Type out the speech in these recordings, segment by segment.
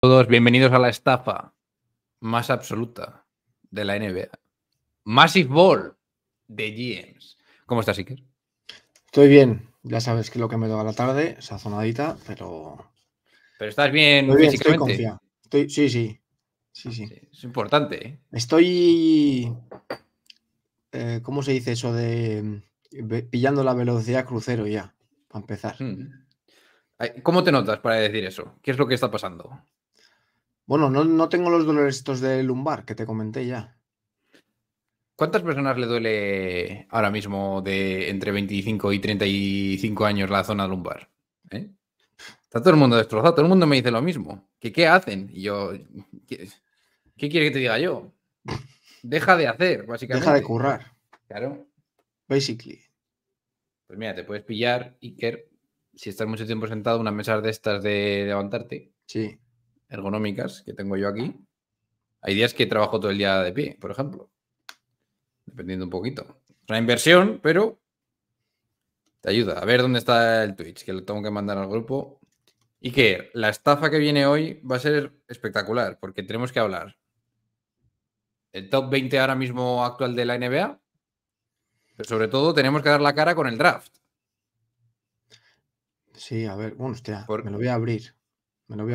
Todos bienvenidos a la estafa más absoluta de la NBA. Massive Ball de GMs. ¿Cómo estás, Iker? Estoy bien. Ya sabes que lo que me toca la tarde, sazonadita, pero. Pero estás bien, estoy bien sí, sí, sí, sí. Es importante. ¿eh? Estoy. Eh, ¿Cómo se dice eso de pillando la velocidad crucero ya? Para empezar. Hmm. ¿Cómo te notas para decir eso? ¿Qué es lo que está pasando? Bueno, no, tengo los dolores estos de lumbar que te comenté ya. ¿Cuántas personas le duele ahora mismo de entre 25 y 35 años la zona lumbar? ¿Eh? Está todo el mundo destrozado, todo el mundo me dice lo mismo. ¿Que ¿Qué hacen? Y yo, ¿qué, ¿qué quiere que te diga yo? Deja de hacer, básicamente. Deja de currar. Claro. Basically. Pues mira, te puedes pillar, Iker, si estás mucho tiempo sentado, unas mesas de estas de levantarte. Sí ergonómicas que tengo yo aquí. Hay días que trabajo todo el día de pie, por ejemplo. Dependiendo un poquito. Una inversión, pero te ayuda. A ver dónde está el Twitch, que lo tengo que mandar al grupo. Y que la estafa que viene hoy va a ser espectacular, porque tenemos que hablar. El top 20 ahora mismo actual de la NBA. Pero sobre todo tenemos que dar la cara con el draft. Sí, a ver, bueno, hostia, me lo voy a abrir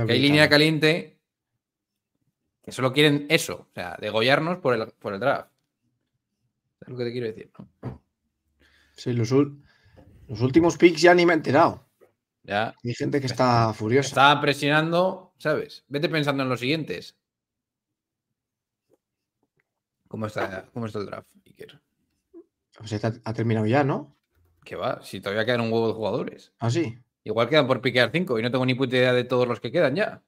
hay línea caliente que solo quieren eso, o sea, degollarnos por el, draft. Es lo que te quiero decir. ¿no? Sí, los, últimos picks ya ni me he enterado. Ya. Hay gente que está furiosa. Está presionando, ¿sabes? Vete pensando en los siguientes. ¿Cómo está, el draft, Iker? Pues este ha, ha terminado ya, ¿no? Que va, si todavía quedan un huevo de jugadores. Ah, sí. Igual quedan por piquear 5 y no tengo ni puta idea de todos los que quedan ya.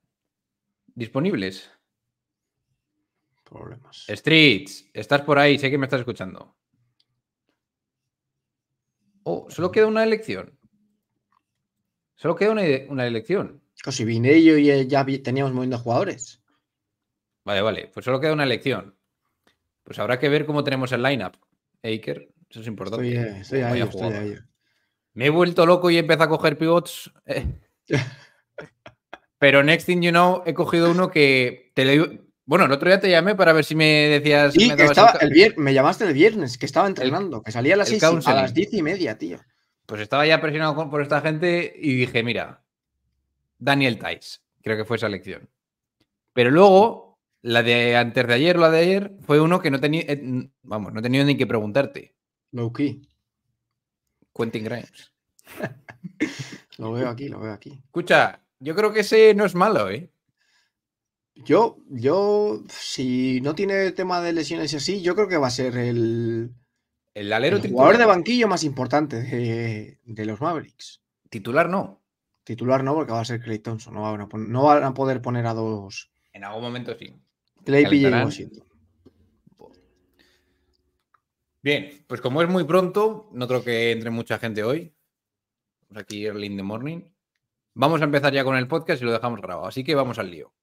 Disponibles. Problemas. Streets, estás por ahí, sé que me estás escuchando. Oh, solo queda una elección. Solo queda una, elección. Si vine yo y eh, ya teníamos moviendo jugadores. Vale, vale, pues solo queda una elección. Pues habrá que ver cómo tenemos el lineup, Aker. Eso es importante. Estoy, eh, estoy ahí. Me he vuelto loco y he a coger pivots. Eh. Pero next thing you know, he cogido uno que te le... Bueno, el otro día te llamé para ver si me decías. Sí, me, llamaste el viernes, que estaba entrenando, que salía a las, seis, a las diez y media, tío. Pues estaba ya presionado por esta gente y dije, mira, Daniel Tice, creo que fue esa elección. Pero luego, la de antes de ayer, la de ayer, fue uno que no tenía, eh, vamos, no tenía ni que preguntarte. No Quentin Grimes. lo veo aquí, lo veo aquí. Escucha, yo creo que ese no es malo, ¿eh? Yo, yo, si no tiene tema de lesiones y así, yo creo que va a ser el, el alero jugador de banquillo más importante de, los Mavericks. Titular no. Titular no, porque va a ser Clay Thompson. No van a, poder poner a dos. En algún momento sí. Clay P. Bien, pues como es muy pronto, no creo que entre mucha gente hoy. Aquí early in the morning. Vamos a empezar ya con el podcast y lo dejamos grabado. Así que vamos al lío.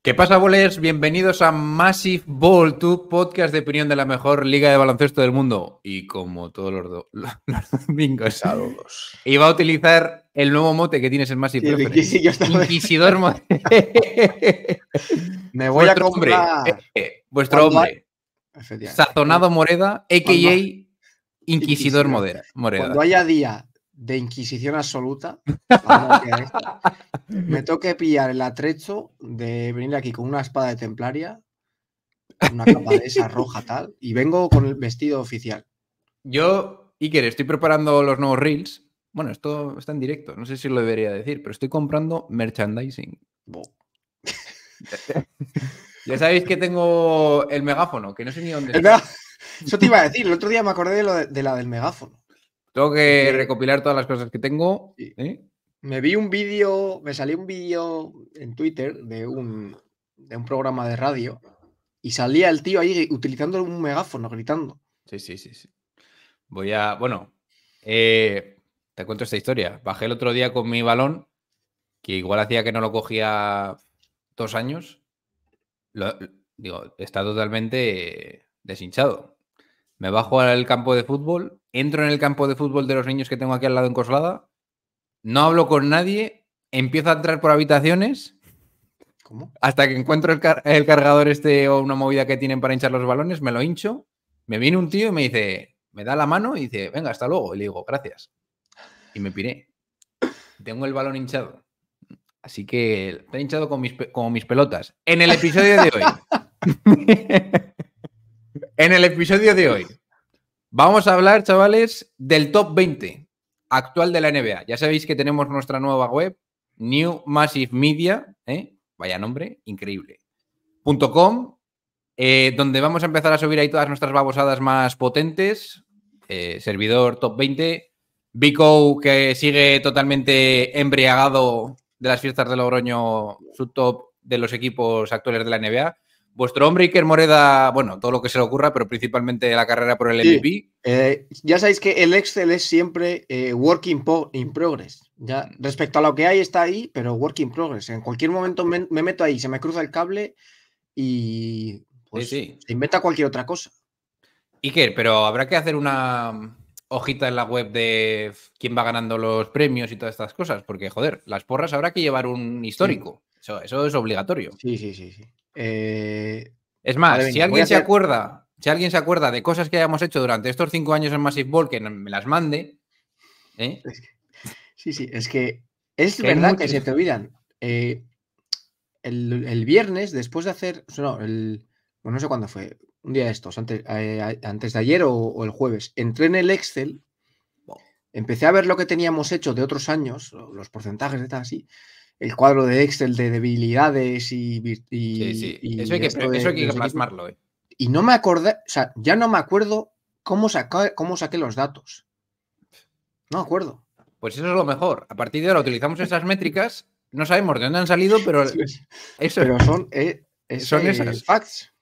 ¿Qué pasa, bolers? Bienvenidos a Massive Ball, 2, podcast de opinión de la mejor liga de baloncesto del mundo. Y como todos los, domingos, Saludos. iba a utilizar el nuevo mote que tienes en Massive Ball. Inquisidor mote. Me voy a comprar. Hombre, vuestro hombre. Eh, eh, Sazonado Moreda, a.k.a. Inquisidor, Inquisidor Moreda. Cuando haya día de Inquisición absoluta. Me toque pillar el atrecho de venir aquí con una espada de templaria, una capa de esa roja tal, y vengo con el vestido oficial. Yo, Iker, estoy preparando los nuevos reels. Bueno, esto está en directo, no sé si lo debería decir, pero estoy comprando merchandising. ya sabéis que tengo el megáfono, que no sé ni dónde. Eso te iba a decir, el otro día me acordé de la del megáfono. Tengo que este recopilar todas las cosas que tengo. ¿eh? Me vi un vídeo, me salió un vídeo en Twitter de un, programa de radio y salía el tío ahí utilizando un megáfono, gritando. Sí, sí, sí. sí. Voy a. Bueno, eh, te cuento esta historia. Bajé el otro día con mi balón, que igual hacía que no lo cogía dos años. digo, está totalmente deshinchado. Me bajo al campo de fútbol entro en el campo de fútbol de los niños que tengo aquí al lado en Coslada, no hablo con nadie, empiezo a entrar por habitaciones. Hasta que encuentro el, cargador este o una movida que tienen para hinchar los balones, me lo hincho, me viene un tío y me dice, me da la mano y dice, venga, hasta luego. Y le digo, gracias. Y me piré. Tengo el balón hinchado. Así que está hinchado con como mis pelotas. En el episodio de hoy. en el episodio de hoy Vamos a hablar, chavales, del top 20 actual de la NBA. Ya sabéis que tenemos nuestra nueva web, New Massive Media, ¿eh? vaya nombre, increíble, eh, donde vamos a empezar a subir ahí todas nuestras babosadas más potentes. Eh, servidor top 20, Bico que sigue totalmente embriagado de las fiestas de Logroño, subtop de los equipos actuales de la NBA. Vuestro hombre Iker Moreda, bueno, todo lo que se le ocurra, pero principalmente la carrera por el MVP. Eh, ya sabéis que el Excel es siempre working eh, work in, progress. Ya, mm. respecto a lo que hay, está ahí, pero work in progress. En cualquier momento me, meto ahí, se me cruza el cable y pues, se inventa cualquier otra cosa. Iker, pero habrá que hacer una mm, hojita en la web de quién va ganando los premios y todas estas cosas, porque joder, las porras habrá que llevar un histórico. Eso, eso es obligatorio. Sí, sí, sí, sí. Eh, es más, si alguien se acuerda, si alguien se acuerda de cosas que hayamos hecho durante estos cinco años en Massive Ball, que me las mande. ¿eh? sí, sí, es que es verdad que se te olvidan. Eh, el, viernes, después de hacer. No, el, sé cuándo fue. Un día de estos, antes, antes de ayer o, o, el jueves. Entré en el Excel. Empecé a ver lo que teníamos hecho de otros años, los porcentajes de tal así el cuadro de Excel de debilidades y... eso hay que, plasmarlo. Eh. Y no me acordé, o sea, ya no me acuerdo cómo, saqué los datos. No acuerdo. Pues eso es lo mejor. A partir de ahora utilizamos esas métricas, no sabemos de dónde han salido, pero... eso. son, eh, son esas. facts.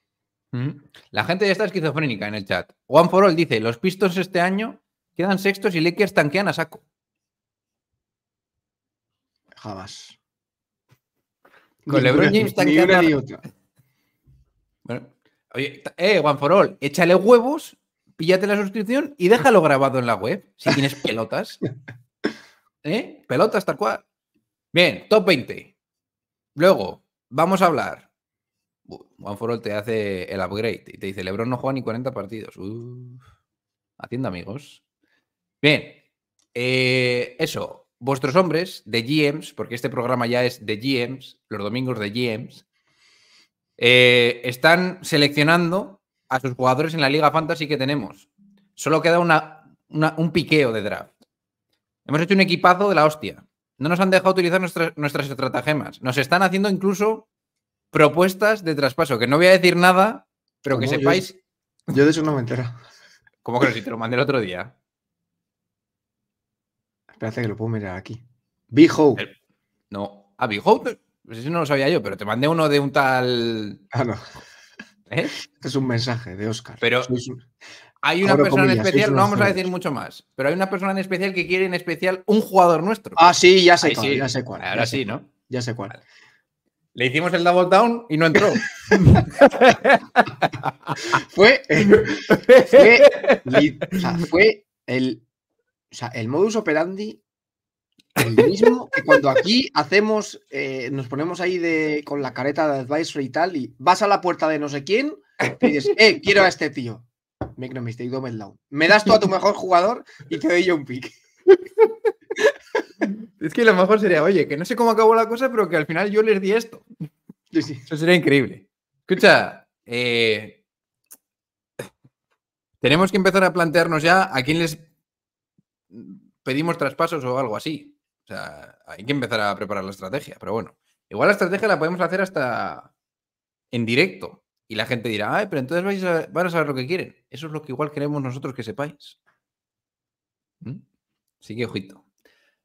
Mm. La gente ya está esquizofrénica en el chat. Juan Forol dice, los pistos este año quedan sextos y Lakers tanquean a saco. Jamás. Con LeBron James está. ni Bueno, oye, eh, One for All, échale huevos, píllate la suscripción y déjalo grabado en la web si tienes pelotas. ¿Eh? Pelotas tal cual. Bien, top 20. Luego, vamos a hablar. One for All te hace el upgrade y te dice, Lebron no juega ni 40 partidos. Uf. amigos. Bien, eh, eso vuestros hombres de GMs, porque este programa ya es de GMs, los domingos de GMs, eh, están seleccionando a sus jugadores en la Liga Fantasy que tenemos. Solo queda una, un piqueo de draft. Hemos hecho un equipazo de la hostia. No nos han dejado utilizar nuestras estratagemas. Nos están haciendo incluso propuestas de traspaso, que no voy a decir nada, pero que sepáis. Yo, yo, de eso no me entero. ¿Cómo que no? Si te lo mandé el otro día. Espérate que lo puedo mirar aquí. B-Hope. No. Ah, Bijo. Pues eso no lo sabía yo, pero te mandé uno de un tal. Ah, no. ¿Eh? Este es un mensaje de Oscar. Pero hay una persona en especial, no vamos a decir mucho más, pero hay una persona en especial que quiere en especial un jugador nuestro. Ah, sí, ya sé cuál, Ahora sí, ¿no? Ya sé cuál. Le hicimos el double down y no entró. fue, fue, fue el o sea, el modus operandi el mismo que cuando aquí hacemos, eh, nos ponemos ahí con la careta de advisory y tal, y vas a la puerta de no sé quién y dices, eh, quiero a este tío. Me das tú a tu mejor jugador y te doy yo un pick. Es que lo mejor sería, oye, que no sé cómo acabó la cosa, pero que al final yo les di esto. Eso sería increíble. Escucha, eh, tenemos que empezar a plantearnos ya a quién les pedimos traspasos o algo así. O sea, hay que empezar a preparar la estrategia, pero bueno. Igual la estrategia la podemos hacer hasta en directo. Y la gente dirá, ay, pero entonces vais a, van a saber lo que quieren. Eso es lo que igual queremos nosotros que sepáis. ¿Mm? Así que ojito.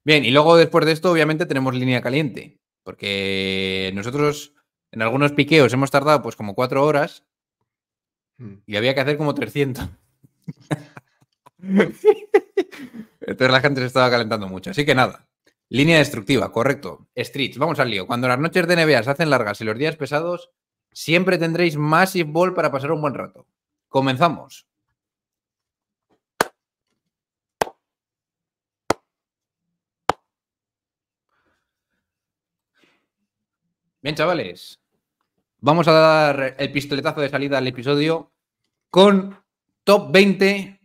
Bien, y luego después de esto, obviamente, tenemos línea caliente. Porque nosotros en algunos piqueos hemos tardado pues como cuatro horas hmm. y había que hacer como 300. Entonces la gente se estaba calentando mucho. Así que nada. Línea destructiva, correcto. Streets, vamos al lío. Cuando las noches de NBA se hacen largas y los días pesados, siempre tendréis más Ball para pasar un buen rato. Comenzamos. Bien, chavales, vamos a dar el pistoletazo de salida al episodio con top 20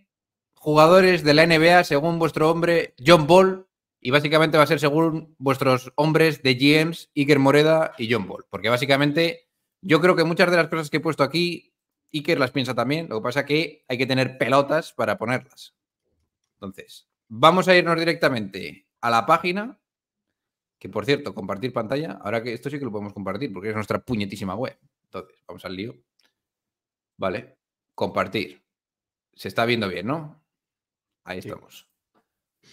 jugadores de la NBA según vuestro hombre John Ball y básicamente va a ser según vuestros hombres de GMs, Iker Moreda y John Ball. Porque básicamente yo creo que muchas de las cosas que he puesto aquí, Iker las piensa también. Lo que pasa que hay que tener pelotas para ponerlas. Entonces, vamos a irnos directamente a la página. Que por cierto, compartir pantalla. Ahora que esto sí que lo podemos compartir porque es nuestra puñetísima web. Entonces, vamos al lío. Vale, compartir. Se está viendo bien, ¿no? Ahí estamos.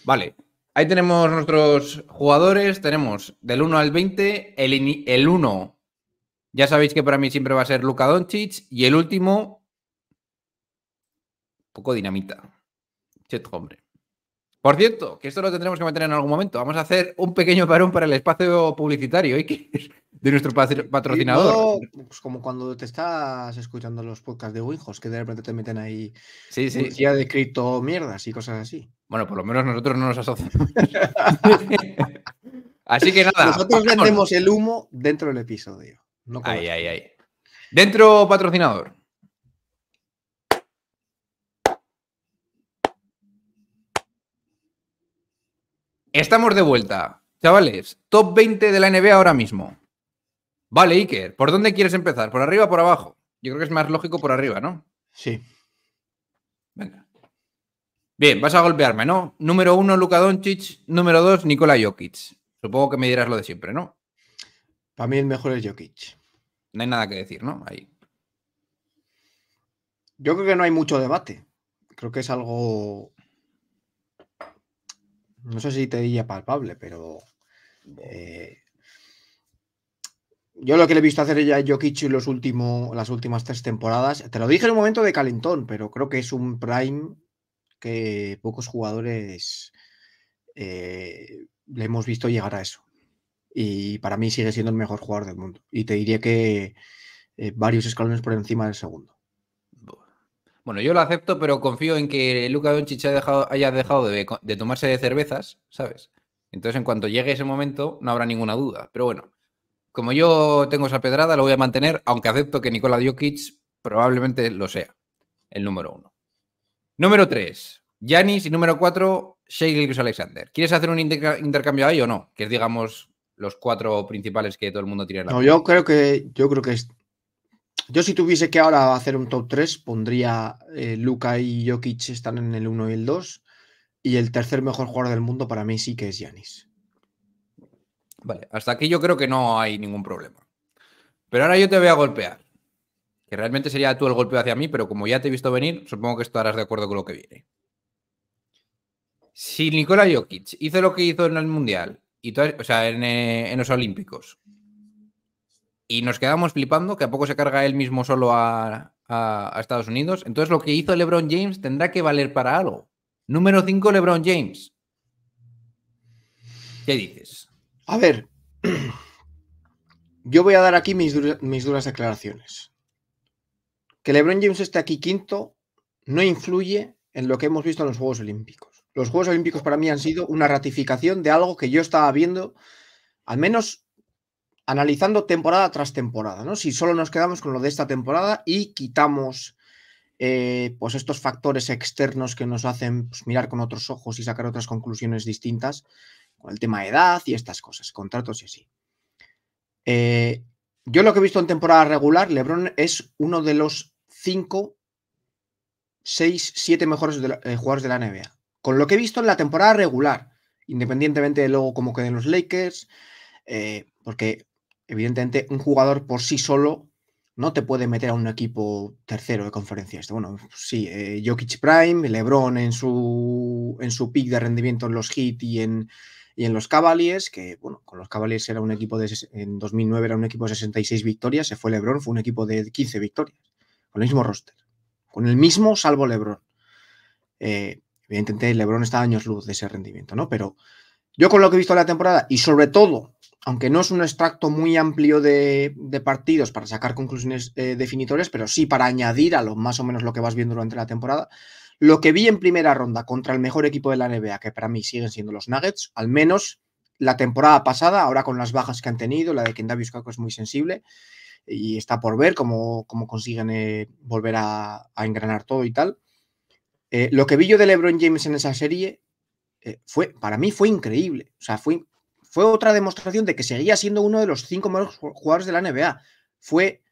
Vale. Ahí tenemos nuestros jugadores. Tenemos del 1 al 20. El, el 1, ya sabéis que para mí siempre va a ser Luka Doncic. Y el último, poco dinamita. Chet, hombre. Por cierto, que esto lo tendremos que meter en algún momento. Vamos a hacer un pequeño parón para el espacio publicitario ¿eh? de nuestro patrocinador. Pues como cuando te estás escuchando los podcasts de Winjos, que de repente te meten ahí sí, sí, sí. de mierdas y cosas así. Bueno, por lo menos nosotros no nos asociamos. así que nada. Nosotros vendemos el humo dentro del episodio. No este. ahí, ahí. Dentro patrocinador. Estamos de vuelta. Chavales, top 20 de la NBA ahora mismo. Vale, Iker, ¿por dónde quieres empezar? ¿Por arriba o por abajo? Yo creo que es más lógico por arriba, ¿no? Sí. Venga. Bien, vas a golpearme, ¿no? Número uno, Luka Doncic. Número dos, Nikola Jokic. Supongo que me dirás lo de siempre, ¿no? Para mí el mejor es Jokic. No hay nada que decir, ¿no? Ahí. Yo creo que no hay mucho debate. Creo que es algo no sé si te diría palpable, pero eh, yo lo que le he visto hacer ya a Jokic en los últimos, las últimas tres temporadas, te lo dije en un momento de calentón, pero creo que es un prime que pocos jugadores eh, le hemos visto llegar a eso. Y para mí sigue siendo el mejor jugador del mundo. Y te diría que eh, varios escalones por encima del segundo. Bueno, yo lo acepto, pero confío en que Luca Doncic haya dejado, haya dejado de, tomarse de cervezas, ¿sabes? Entonces, en cuanto llegue ese momento, no habrá ninguna duda. Pero bueno, como yo tengo esa pedrada, lo voy a mantener, aunque acepto que Nikola Djokic probablemente lo sea, el número uno. Número tres, Yanis. Y número cuatro, Shea Alexander. ¿Quieres hacer un intercambio ahí o no? Que es, digamos los cuatro principales que todo el mundo tiene en la No, yo creo que yo creo que yo si tuviese que ahora hacer un top 3, pondría eh, Luca y Jokic están en el 1 y el 2. Y el tercer mejor jugador del mundo para mí sí que es Yanis. Vale, hasta aquí yo creo que no hay ningún problema. Pero ahora yo te voy a golpear. Que realmente sería tú el golpeo hacia mí, pero como ya te he visto venir, supongo que estarás de acuerdo con lo que viene. Si Nikola Jokic hizo lo que hizo en el Mundial, y o sea, en eh, los Olímpicos, y nos quedamos flipando que a poco se carga él mismo solo a, Estados Unidos. Entonces lo que hizo LeBron James tendrá que valer para algo. Número 5, LeBron James. ¿Qué dices? A ver, yo voy a dar aquí mis, mis duras declaraciones. Que LeBron James esté aquí quinto no influye en lo que hemos visto en los Juegos Olímpicos. Los Juegos Olímpicos para mí han sido una ratificación de algo que yo estaba viendo, al menos analizando temporada tras temporada, ¿no? Si solo nos quedamos con lo de esta temporada y quitamos eh, pues estos factores externos que nos hacen pues, mirar con otros ojos y sacar otras conclusiones distintas, con el tema de edad y estas cosas, contratos y así. Eh, yo lo que he visto en temporada regular, Lebron es uno de los 5, seis, siete mejores eh, jugadores de la NBA. Con lo que he visto en la temporada regular, independientemente de luego cómo queden los Lakers, porque evidentemente, un jugador por sí solo no te puede meter a un equipo tercero de conferencia. Bueno, sí, eh, Jokic Prime, LeBron en su, en su pick de rendimiento en los Heat y en, en los Cavaliers, que bueno, con los Cavaliers era un equipo de, en 2009 era un equipo de 66 victorias, se fue LeBron, fue un equipo de 15 victorias, con el mismo roster, con el mismo salvo LeBron. Eh, evidentemente LeBron está a años luz de ese rendimiento, ¿no? Pero yo con lo que he visto en la temporada y sobre todo aunque no es un extracto muy amplio de, partidos para sacar conclusiones eh, definitorias, pero sí para añadir a lo más o menos lo que vas viendo durante la temporada. Lo que vi en primera ronda contra el mejor equipo de la NBA, que para mí siguen siendo los Nuggets, al menos la temporada pasada, ahora con las bajas que han tenido, la de Kendavius Kako es muy sensible y está por ver cómo, consiguen eh, volver a, engranar todo y tal. Eh, lo que vi yo de LeBron James en esa serie fue, para mí fue increíble. O sea, fue fue otra demostración de que seguía siendo uno de los cinco mejores jugadores de la NBA. Fue,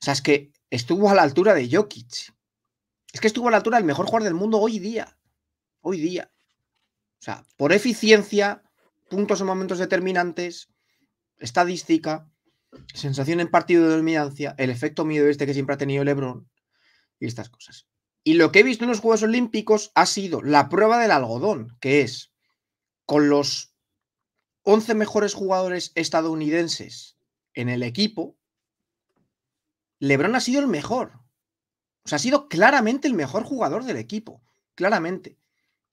o sea, es que estuvo a la altura de Jokic. Es que estuvo a la altura del mejor jugador del mundo hoy día. Hoy día. O sea, por eficiencia, puntos en momentos determinantes, estadística, sensación en partido de dominancia, el efecto miedo este que siempre ha tenido LeBron y estas cosas. Y lo que he visto en los Juegos Olímpicos ha sido la prueba del algodón, que es con los 11 mejores jugadores estadounidenses en el equipo, Lebron ha sido el mejor. O sea, ha sido claramente el mejor jugador del equipo, claramente.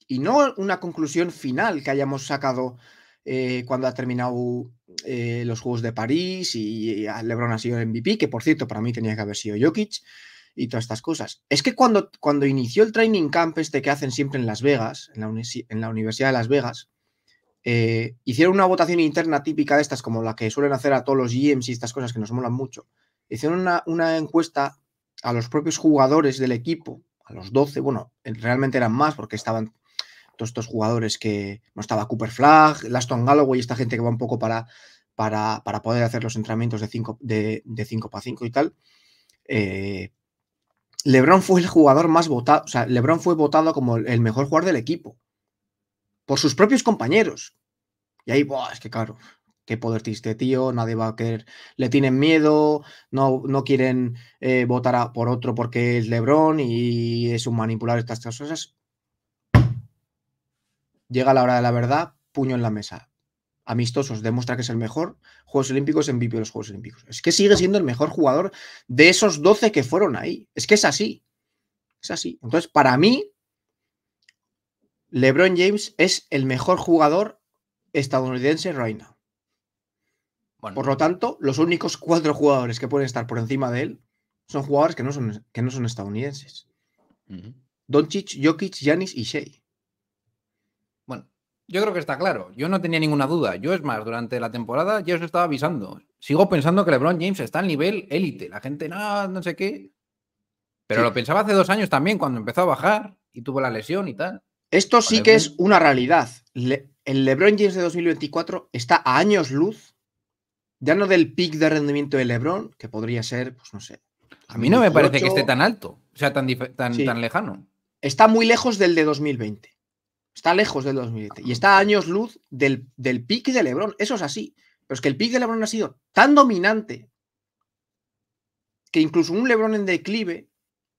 Y no una conclusión final que hayamos sacado eh, cuando ha terminado eh, los Juegos de París y, Lebron ha sido el MVP, que por cierto, para mí tenía que haber sido Jokic y todas estas cosas. Es que cuando, cuando inició el training camp este que hacen siempre en Las Vegas, en la Universidad de Las Vegas, eh, hicieron una votación interna típica de estas, como la que suelen hacer a todos los GMs y estas cosas que nos molan mucho. Hicieron una, encuesta a los propios jugadores del equipo, a los 12, bueno, realmente eran más porque estaban todos estos jugadores que no estaba Cooper Flag, Laston Galloway, esta gente que va un poco para, para, para poder hacer los entrenamientos de 5 de, para 5 y tal. Eh, LeBron fue el jugador más votado, o sea, LeBron fue votado como el mejor jugador del equipo por sus propios compañeros. Y ahí, Buah, es que claro, qué poder triste, tío, nadie va a querer, le tienen miedo, no, no quieren eh, votar por otro porque es Lebrón y es un manipular estas cosas. Llega la hora de la verdad, puño en la mesa. Amistosos, demuestra que es el mejor. Juegos Olímpicos, en de los Juegos Olímpicos. Es que sigue siendo el mejor jugador de esos 12 que fueron ahí. Es que es así. Es así. Entonces, para mí, LeBron James es el mejor jugador estadounidense right Por lo tanto, los únicos cuatro jugadores que pueden estar por encima de él son jugadores que no son, que no son estadounidenses. Doncic, Jokic, Yanis y Shea. Bueno, yo creo que está claro. Yo no tenía ninguna duda. Yo, es más, durante la temporada ya os estaba avisando. Sigo pensando que LeBron James está al nivel élite. La gente, no, no sé qué. Pero lo pensaba hace dos años también, cuando empezó a bajar y tuvo la lesión y tal. Esto sí que es una realidad. el LeBron James de 2024 está a años luz, ya no del pic de rendimiento de LeBron, que podría ser, pues no sé. A mí no me parece que esté tan alto, o sea, tan, tan, lejano. Está muy lejos del de 2020. Está lejos del 2020. Y está a años luz del, del pic de LeBron. Eso es así. Pero es que el pic de LeBron ha sido tan dominante que incluso un LeBron en declive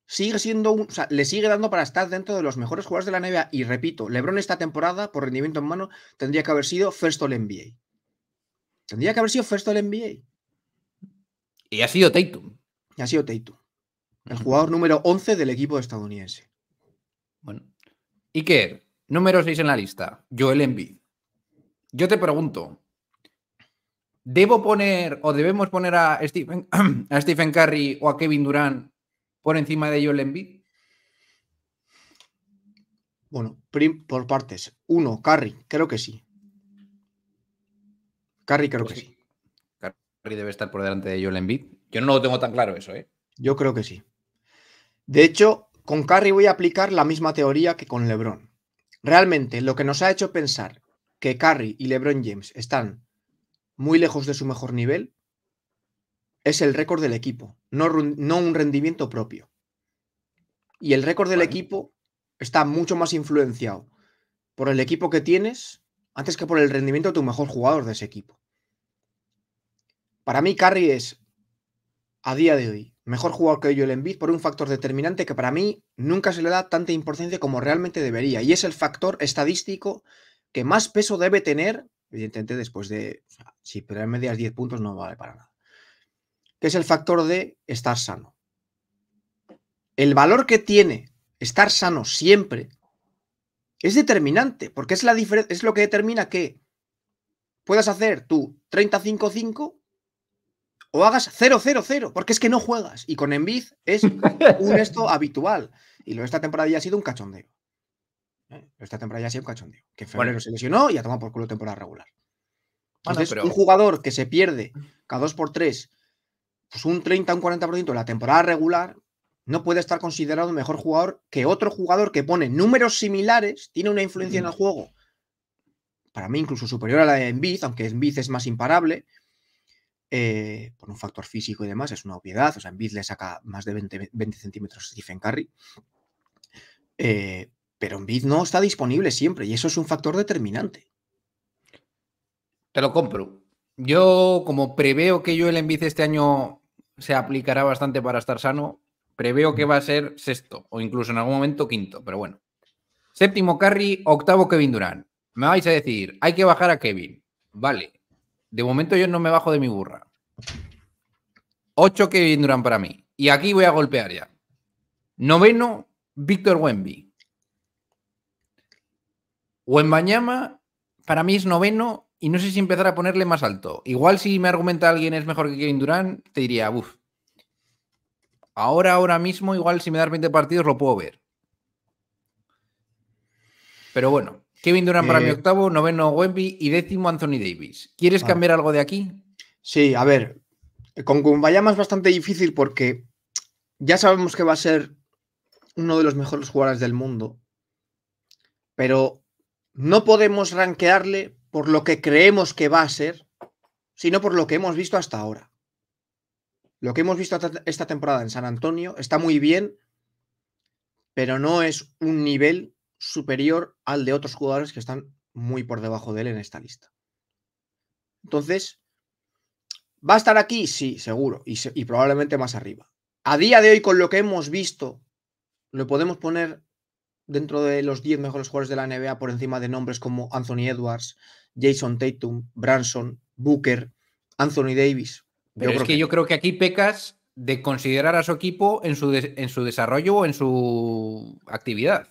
sigue siendo le sigue dando para estar dentro de los mejores jugadores de la NBA. Y repito, LeBron esta temporada, por rendimiento en mano, tendría que haber sido first all NBA. Tendría que haber sido first all NBA. Y ha sido Tatum. Y ha sido Tatum. El jugador número 11 del equipo estadounidense. Bueno. Iker, número 6 en la lista, Joel Embiid. Yo te pregunto, ¿debo poner o debemos poner a Stephen, a Stephen Curry o a Kevin Durant por encima de Joel Embiid? Bueno, por partes. Uno, Carry, creo que sí. Carry creo pues que sí. debe estar por delante de Joel Embiid. Yo no lo tengo tan claro eso, ¿eh? Yo creo que sí. De hecho, con Carry voy a aplicar la misma teoría que con LeBron. Realmente, lo que nos ha hecho pensar que Carry y LeBron James están muy lejos de su mejor nivel es el récord del equipo, no, un rendimiento propio. Y el récord del equipo está mucho más influenciado por el equipo que tienes antes que por el rendimiento de tu mejor jugador de ese equipo. Para mí, Carry es, a día de hoy, mejor jugador que yo el Embiid por un factor determinante que para mí nunca se le da tanta importancia como realmente debería. Y es el factor estadístico que más peso debe tener, evidentemente después de, Si sea, medias medias 10 puntos no vale para nada que es el factor de estar sano. El valor que tiene estar sano siempre es determinante, porque es, lo que determina que puedas hacer tú 35-5 o hagas 0-0-0, porque es que no juegas. Y con Envid es un esto habitual. Y lo de esta temporada ya ha sido un cachondeo. Eh, esta temporada ya ha sido un cachondeo. Que en bueno. se lesionó y ha tomado por culo temporada regular. Entonces, un jugador que se pierde cada 2 por 3 pues un 30, un 40% de la temporada regular, no puede estar considerado un mejor jugador que otro jugador que pone números similares, tiene una influencia en el juego, para mí incluso superior a la de Embiid, aunque Embiid es más imparable, eh, por un factor físico y demás, es una obviedad, o sea, Embiid le saca más de 20, centímetros a Stephen Curry, eh, pero Embiid no está disponible siempre y eso es un factor determinante. Te lo compro. Yo, como preveo que yo el envice este año se aplicará bastante para estar sano, preveo que va a ser sexto o incluso en algún momento quinto, pero bueno. Séptimo carry octavo Kevin Durán. Me vais a decir, hay que bajar a Kevin. Vale. De momento yo no me bajo de mi burra. Ocho Kevin Durán para mí. Y aquí voy a golpear ya. Noveno, Víctor Wemby. Wembañama, para mí es noveno y no sé si empezar a ponerle más alto. Igual si me argumenta alguien es mejor que Kevin Durant, te diría, uff. Ahora, ahora mismo, igual si me das 20 partidos lo puedo ver. Pero bueno, Kevin Durant para mi eh. octavo, noveno Wemby y décimo Anthony Davis. ¿Quieres ah. cambiar algo de aquí? Sí, a ver. Con Kumbayama es bastante difícil porque ya sabemos que va a ser uno de los mejores jugadores del mundo. Pero no podemos ranquearle por lo que creemos que va a ser, sino por lo que hemos visto hasta ahora. Lo que hemos visto esta temporada en San Antonio está muy bien, pero no es un nivel superior al de otros jugadores que están muy por debajo de él en esta lista. Entonces, ¿va a estar aquí? Sí, seguro, y, probablemente más arriba. A día de hoy, con lo que hemos visto, lo podemos poner Mm. dentro de los 10 mejores jugadores de la NBA por encima de nombres como Anthony Edwards, Jason Tatum, Branson, Booker, Anthony Davis. Pero es que, yo creo que aquí pecas de considerar a su equipo en su, en su desarrollo o en su actividad.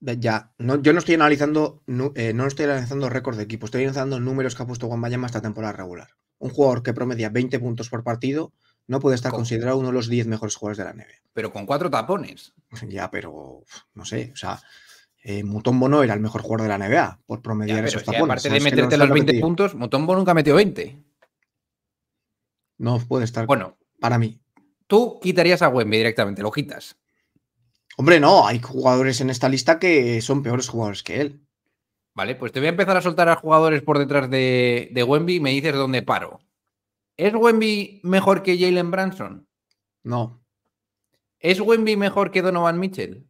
Ya, no, yo no estoy analizando, no, eh, estoy analizando récords de equipo, estoy analizando números que ha puesto Juan Bayama esta temporada regular. Un jugador que promedia 20 puntos por partido, no puede estar considerado uno de los 10 mejores jugadores de la NBA. Pero con cuatro tapones. Ya, pero no sé, o sea, eh, Mutombo no era el mejor jugador de la NBA por promediar de esos tapones. aparte de meterte los 20 puntos, Mutombo nunca metió 20. No puede estar. Bueno, para mí. Tú quitarías a Wemby directamente, lo quitas. Hombre, no, hay jugadores en esta lista que son peores jugadores que él. Vale, pues te voy a empezar a soltar a jugadores por detrás de, de Wemby y me dices dónde paro. ¿Es Wemby mejor que Jalen Branson? No. ¿Es Wemby mejor que Donovan Mitchell?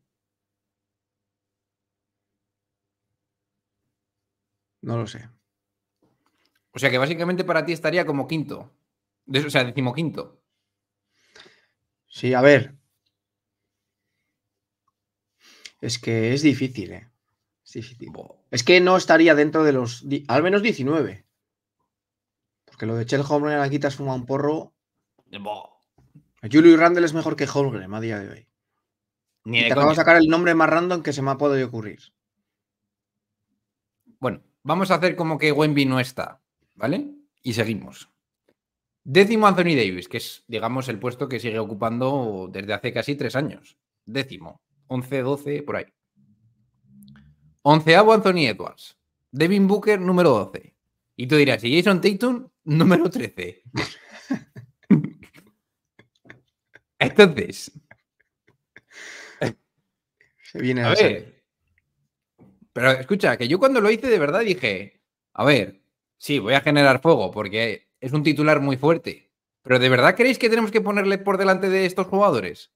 No lo sé. O sea que básicamente para ti estaría como quinto. O sea, decimoquinto. Sí, a ver. Es que es difícil, ¿eh? Es difícil. Es que no estaría dentro de los. Al menos 19 lo de Chel Holmgren aquí te has fumado un porro. Julio Randall es mejor que Holmgren a día de hoy. Ni te acabo de sacar el nombre más random que se me ha podido ocurrir. Bueno, vamos a hacer como que Wemby no está, ¿vale? Y seguimos. Décimo Anthony Davis, que es, digamos, el puesto que sigue ocupando desde hace casi tres años. Décimo. Once, doce, por ahí. Onceavo Anthony Edwards. Devin Booker, número 12. Y tú dirás, ¿y Jason Tatum? Número 13. Entonces. Se viene a, ver. Pero escucha, que yo cuando lo hice de verdad dije, a ver, sí, voy a generar fuego porque es un titular muy fuerte. Pero ¿de verdad creéis que tenemos que ponerle por delante de estos jugadores?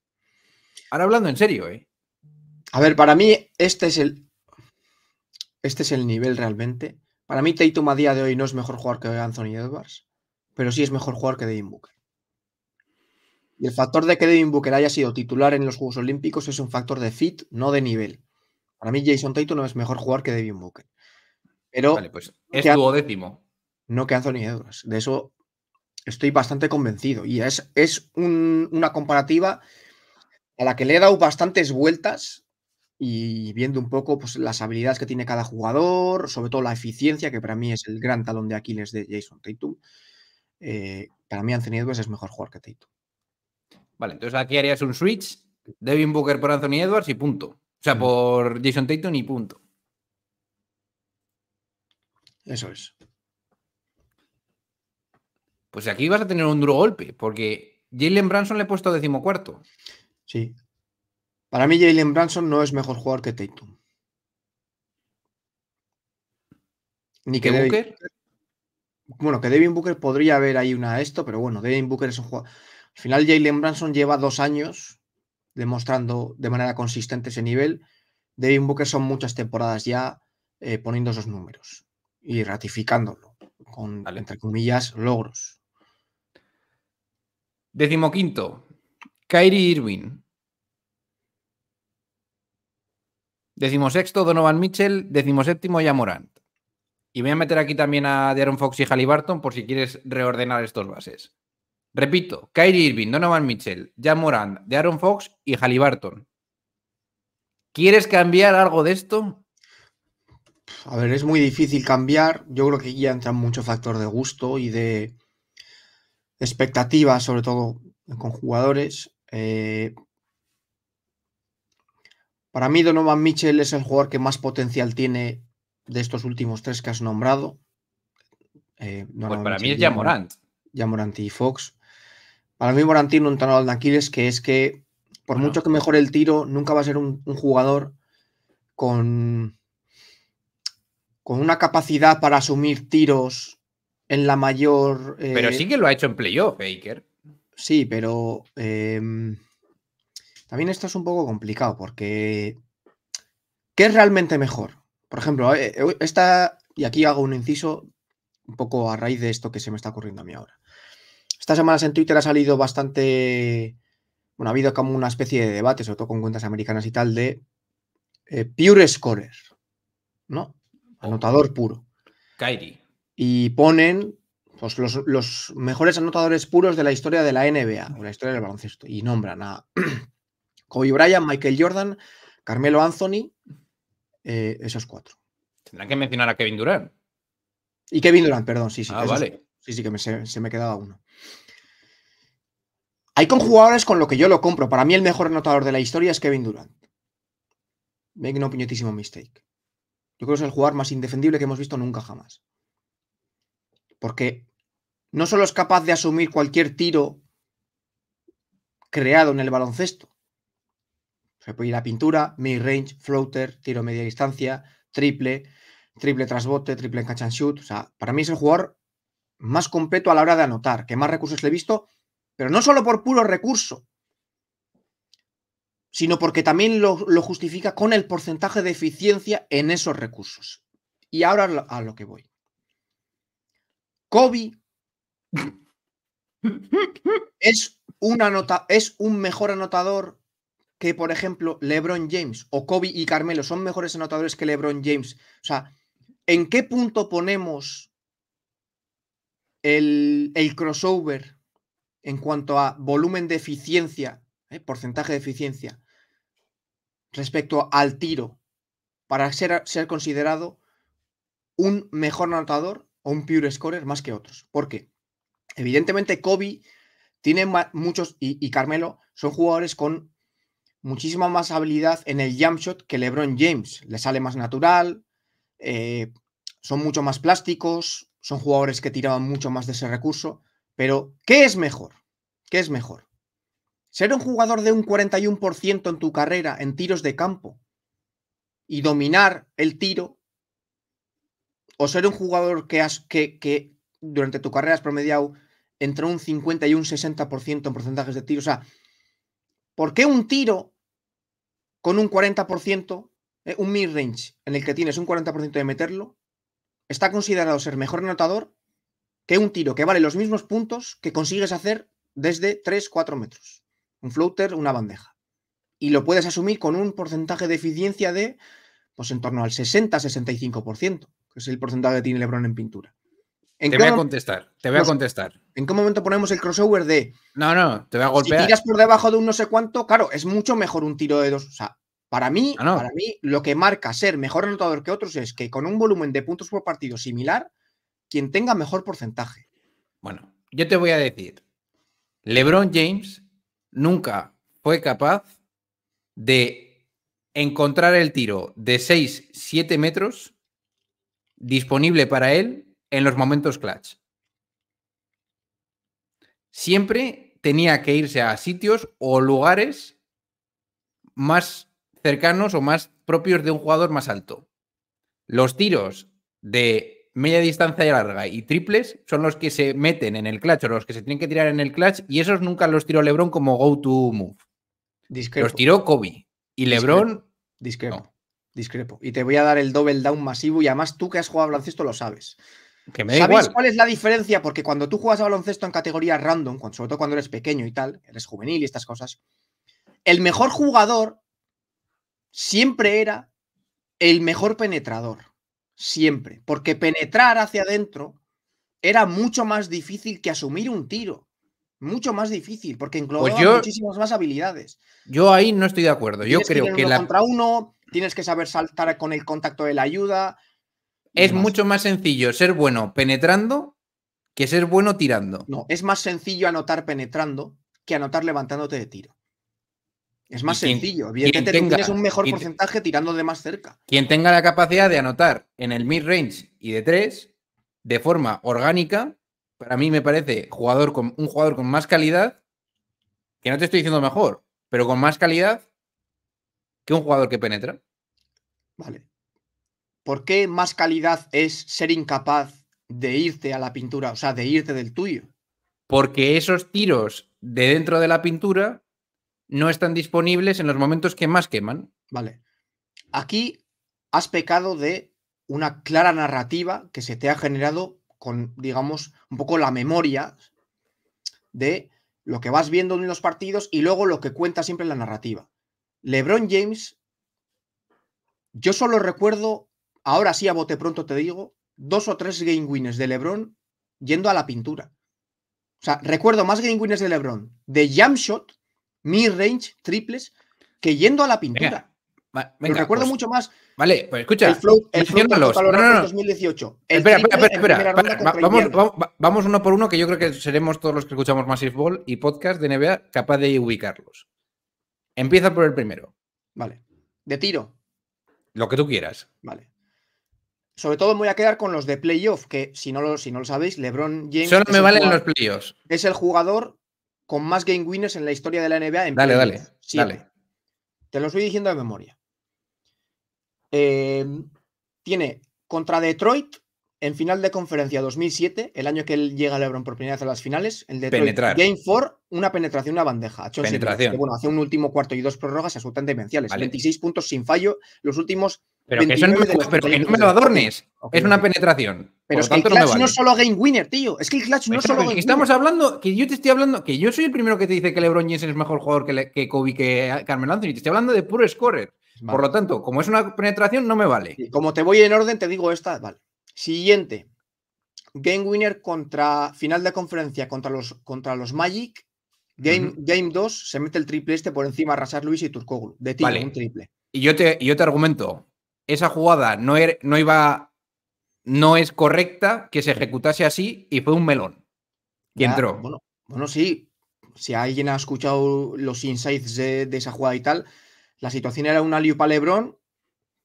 Ahora hablando en serio, ¿eh? A ver, para mí este es el este es el nivel realmente para mí, Tatum a día de hoy no es mejor jugador que Anthony Edwards, pero sí es mejor jugador que Devin Booker. Y el factor de que Devin Booker haya sido titular en los Juegos Olímpicos es un factor de fit, no de nivel. Para mí, Jason Tatum no es mejor jugador que Devin Booker. Pero vale, pues es que décimo. No que Anthony Edwards. De eso estoy bastante convencido. Y es, es una comparativa a la que le he dado bastantes vueltas y viendo un poco pues, las habilidades que tiene cada jugador, sobre todo la eficiencia, que para mí es el gran talón de Aquiles de Jason Tatum. Eh, para mí Anthony Edwards es mejor jugador que Tatum. Vale, entonces aquí harías un switch, Devin Booker por Anthony Edwards y punto. O sea, mm. por Jason Tatum y punto. Eso es. Pues aquí vas a tener un duro golpe, porque Jalen Branson le he puesto decimocuarto. Sí, para mí, Jalen Branson no es mejor jugador que Tatum. Ni que Booker. Bueno, que Devin Booker podría haber ahí una esto, pero bueno, Devin Booker es un jugador. Al final, Jalen Branson lleva dos años demostrando de manera consistente ese nivel. Devin Booker son muchas temporadas ya eh, poniendo esos números y ratificándolo con, entre comillas, logros. Decimoquinto, Kyrie Irving. Decimosexto, Donovan Mitchell. Decimoséptimo, Morant. Y voy a meter aquí también a Aaron Fox y Halliburton por si quieres reordenar estos bases. Repito, Kyrie Irving, Donovan Mitchell, Jan Morant, Aaron Fox y Halliburton. ¿Quieres cambiar algo de esto? A ver, es muy difícil cambiar. Yo creo que ya entra mucho factor de gusto y de expectativas, sobre todo con jugadores. Eh, para mí, Donovan Mitchell es el jugador que más potencial tiene de estos últimos tres que has nombrado. Eh, pues para mí es ya Morant. y Fox. Para mí, Morant tiene un tono de Aquiles que es que, por mucho que mejore el tiro, nunca va a ser un, jugador con, con una capacidad para asumir tiros en la mayor. pero sí eh, que lo ha hecho en playoff, Baker. Sí, pero. Em, también esto es un poco complicado porque ¿qué es realmente mejor? Por ejemplo, eh, eh, esta, y aquí hago un inciso un poco a raíz de esto que se me está ocurriendo a mí ahora. Estas semanas en Twitter ha salido bastante, bueno, ha habido como una especie de debate, sobre todo con cuentas americanas y tal, de eh, pure scorer, ¿no? Anotador puro. Kairi. Y ponen pues, los, los, mejores anotadores puros de la historia de la NBA, o la historia del baloncesto, y nombran a Kobe Bryant, Michael Jordan, Carmelo Anthony, eh, esos cuatro. Tendrán que mencionar a Kevin Durant. Y Kevin Durant, perdón, sí, sí. Ah, vale. sí, sí, que se, me quedaba uno. Hay con jugadores con lo que yo lo compro. Para mí el mejor anotador de la historia es Kevin Durant. Make no puñetísimo mistake. Yo creo que es el jugador más indefendible que hemos visto nunca jamás. Porque no solo es capaz de asumir cualquier tiro creado en el baloncesto, ir la pintura, mid-range, floater, tiro media distancia, triple, triple tras triple en catch and shoot. O sea, para mí es el jugador más completo a la hora de anotar, que más recursos le he visto, pero no solo por puro recurso, sino porque también lo, justifica con el porcentaje de eficiencia en esos recursos. Y ahora a lo que voy. Kobe es una nota es un mejor anotador que, por ejemplo, LeBron James o Kobe y Carmelo son mejores anotadores que LeBron James? O sea, ¿en qué punto ponemos el, crossover en cuanto a volumen de eficiencia, eh, porcentaje de eficiencia, respecto al tiro para ser, considerado un mejor anotador o un pure scorer más que otros? ¿Por qué? Evidentemente, Kobe tiene muchos y, y Carmelo son jugadores con muchísima más habilidad en el jump shot que LeBron James. Le sale más natural, eh, son mucho más plásticos, son jugadores que tiraban mucho más de ese recurso. Pero, ¿qué es mejor? ¿Qué es mejor? ¿Ser un jugador de un 41% en tu carrera en tiros de campo y dominar el tiro? ¿O ser un jugador que, que, que durante tu carrera has promediado entre un 50 y un 60% en porcentajes de tiros? O sea, ¿Por qué un tiro con un 40%, eh, un mid-range en el que tienes un 40% de meterlo, está considerado ser mejor anotador que un tiro que vale los mismos puntos que consigues hacer desde 3-4 metros? Un floater, una bandeja. Y lo puedes asumir con un porcentaje de eficiencia de, pues en torno al 60-65%, que es el porcentaje que tiene Lebron en pintura te voy a contestar, te voy a contestar. ¿En qué momento ponemos el crossover de... No, no, te voy a golpear. Si tiras por debajo de un no sé cuánto, claro, es mucho mejor un tiro de dos. O sea, para mí, ah, para mí lo que marca ser mejor anotador que otros es que con un volumen de puntos por partido similar, quien tenga mejor porcentaje. Bueno, yo te voy a decir, LeBron James nunca fue capaz de encontrar el tiro de 6, 7 metros disponible para él en los momentos clutch. Siempre tenía que irse a sitios o lugares más cercanos o más propios de un jugador más alto. Los tiros de media distancia y larga y triples son los que se meten en el clutch o los que se tienen que tirar en el clutch y esos nunca los tiró LeBron como go to move. Los tiró Kobe y LeBron discrepo. Discrepo. Y te voy a dar el double down masivo y además tú que has jugado baloncesto lo sabes sabes cuál es la diferencia? Porque cuando tú juegas a baloncesto en categoría random, sobre todo cuando eres pequeño y tal, eres juvenil y estas cosas, el mejor jugador siempre era el mejor penetrador. Siempre. Porque penetrar hacia adentro era mucho más difícil que asumir un tiro. Mucho más difícil, porque engloba pues muchísimas más habilidades. Yo ahí no estoy de acuerdo. Yo creo que, Contra uno, tienes que saber saltar con el contacto de la ayuda, es mucho más sencillo ser bueno penetrando que ser bueno tirando. No, es más sencillo anotar penetrando que anotar levantándote de tiro. Es más sencillo. Evidentemente que tienes un mejor porcentaje tirando de más cerca. Quien tenga la capacidad de anotar en el mid-range y de tres de forma orgánica, para mí me parece jugador con, un jugador con más calidad, que no te estoy diciendo mejor, pero con más calidad que un jugador que penetra. Vale. ¿por qué más calidad es ser incapaz de irte a la pintura, o sea, de irte del tuyo? Porque esos tiros de dentro de la pintura no están disponibles en los momentos que más queman. Vale. Aquí has pecado de una clara narrativa que se te ha generado con, digamos, un poco la memoria de lo que vas viendo en los partidos y luego lo que cuenta siempre la narrativa. LeBron James, yo solo recuerdo ahora sí a bote pronto te digo, dos o tres game winners de LeBron yendo a la pintura. O sea, recuerdo más game winners de LeBron de jamshot, shot, mid range, triples, que yendo a la pintura. Me recuerdo pues. mucho más. Vale, pues escucha. El flow, el los, 2018. espera, espera, espera. vamos, uno por uno, que yo creo que seremos todos los que escuchamos Massive Ball y podcast de NBA capaz de ubicarlos. Empieza por el primero. Vale. De tiro. Lo que tú quieras. Vale. Sobre todo me voy a quedar con los de playoff, que si no lo, si no lo sabéis, LeBron James. Solo me valen los playoffs. Es el jugador con más game winners en la historia de la NBA. En dale, dale, dale, Te lo estoy diciendo de memoria. Eh, tiene contra Detroit en final de conferencia 2007, el año que él llega a LeBron por primera vez a las finales, el Detroit Game 4, una penetración, una bandeja. bueno, hace un último cuarto y dos prórrogas absolutamente demenciales. 26 puntos sin fallo, los últimos pero que, no, me, lo adornes. Es una penetración. Pero es que el Clash no, es solo game winner, tío. Es que el Clash no es pues solo game Winner. Estamos hablando, que yo te estoy hablando, que yo soy el primero que te dice que LeBron James es mejor jugador que, que Kobe, que Carmen Anthony. Te estoy hablando de puro scorer. Por lo tanto, como es una penetración, no me vale. y como te voy en orden, te digo esta. Vale. Siguiente. Game winner contra final de conferencia contra los, contra los Magic. Game, game 2 se mete el triple este por encima Rasar Luis y Turcoglu. De ti, un triple. Y yo te, y yo te argumento, esa jugada no, er, no iba, no es correcta que se ejecutase así y fue un melón. Y entró. Bueno, bueno, sí, si alguien ha escuchado los insights de, de esa jugada y tal, la situación era una para Lebron.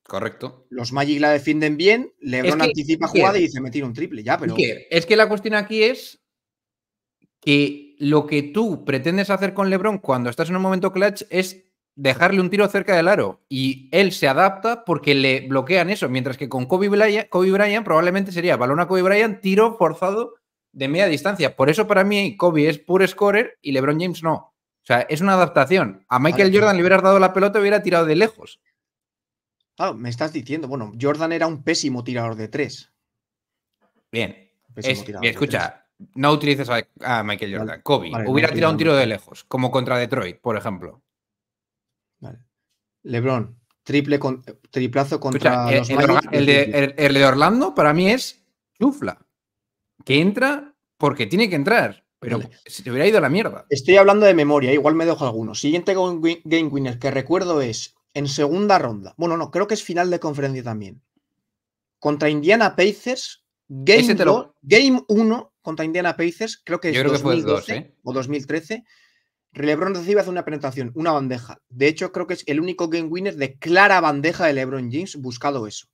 Correcto. Los Magic la defienden bien, Lebron anticipa jugada y dice mete un triple, ya, pero... es que la cuestión aquí es que lo que tú pretendes hacer con Lebron cuando estás en un momento clutch es dejarle un tiro cerca del aro y él se adapta porque le bloquean eso, mientras que con Kobe Bryant, probablemente sería balón a Kobe Bryant, tiro forzado de media distancia. Por eso para mí Kobe es puro scorer y LeBron James no. O sea, es una adaptación. A Michael Jordan le hubieras dado la pelota y hubiera tirado de lejos. me estás diciendo, bueno, Jordan era un pésimo tirador de tres. Bien. escucha, no utilices a, Michael Jordan. Kobe hubiera tirado un tiro de lejos, como contra Detroit, por ejemplo. Vale. Lebron, triple triplazo contra el, de, Orlando para mí es chufla. Que entra porque tiene que entrar. Pero se te hubiera ido a la mierda. Estoy hablando de memoria, igual me dejo alguno Siguiente game winner que recuerdo es en segunda ronda. Bueno, no, creo que es final de conferencia también. Contra Indiana Pacers, Game, 1 contra Indiana Pacers, creo que es 2012 ¿eh? o 2013. LeBron recibe hace una penetración, una bandeja. De hecho, creo que es el único game winner de clara bandeja de LeBron James buscado eso.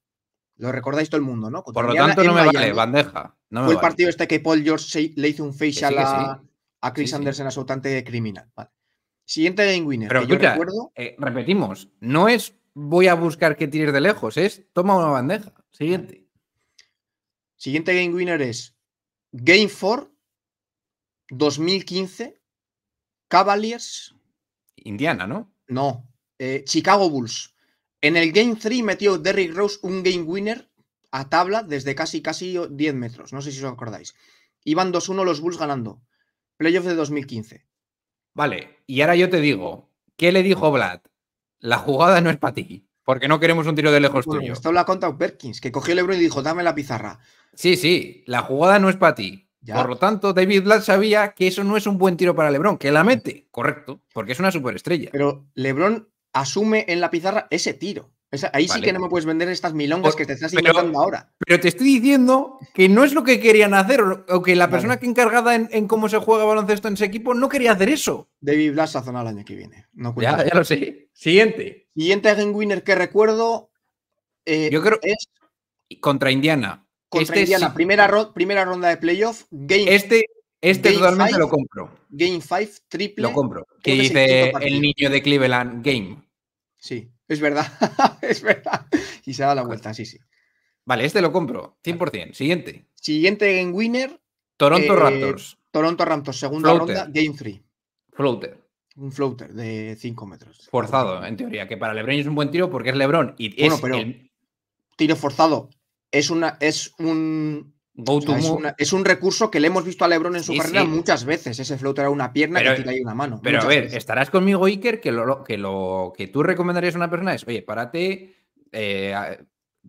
Lo recordáis todo el mundo, ¿no? Por lo tanto, no me vale bandeja. Fue el partido este que Paul George le hizo un face a, a, Chris sí, Anderson, de criminal. Siguiente game winner. Pero yo eh, repetimos, no es voy a buscar que tires de lejos, es toma una bandeja. Siguiente. Siguiente game winner es Game 4 2015 Cavaliers. Indiana, ¿no? No. Eh, Chicago Bulls. En el Game 3 metió Derrick Rose un game winner a tabla desde casi, casi 10 metros. No sé si os acordáis. Iban 2-1 los Bulls ganando. Playoff de 2015. Vale, y ahora yo te digo, ¿qué le dijo Vlad? La jugada no es para ti, porque no queremos un tiro de lejos tuyo. Esto la ha contado Perkins, que cogió el euro y dijo, dame la pizarra. Sí, sí, la jugada no es para ti. Por lo tanto, David Blatt sabía que eso no es un buen tiro para LeBron, que la mete, correcto, porque es una superestrella. Pero LeBron asume en la pizarra ese tiro. ahí sí que no me puedes vender estas milongas que te estás inventando ahora. Pero te estoy diciendo que no es lo que querían hacer, o que la persona que encargada en, cómo se juega baloncesto en ese equipo no quería hacer eso. David Blatt sazona el año que viene. No ya, ya, lo sé. Siguiente. Siguiente game winner que recuerdo eh, Yo creo, es contra Indiana. Contra este primera, primera ronda de playoff, game. Este, este totalmente lo compro. Game 5, triple. Lo compro. Que dice el niño de Cleveland, game. Sí, es verdad. es verdad. Y se da la vuelta, sí, sí. Vale, este lo compro, 100%. Siguiente. Siguiente game winner. Toronto eh, Raptors. Toronto Raptors, segunda ronda, game 3. Floater. Un floater de 5 metros. Forzado, en teoría, que para LeBron es un buen tiro porque es LeBron y tiro forzado es, una, es un es, un recurso que le hemos visto a Lebron en su carrera muchas veces. Ese float a una pierna que tira ahí una mano. Pero a ver, estarás conmigo, Iker, que lo, que lo que tú recomendarías a una persona es, oye, párate, eh,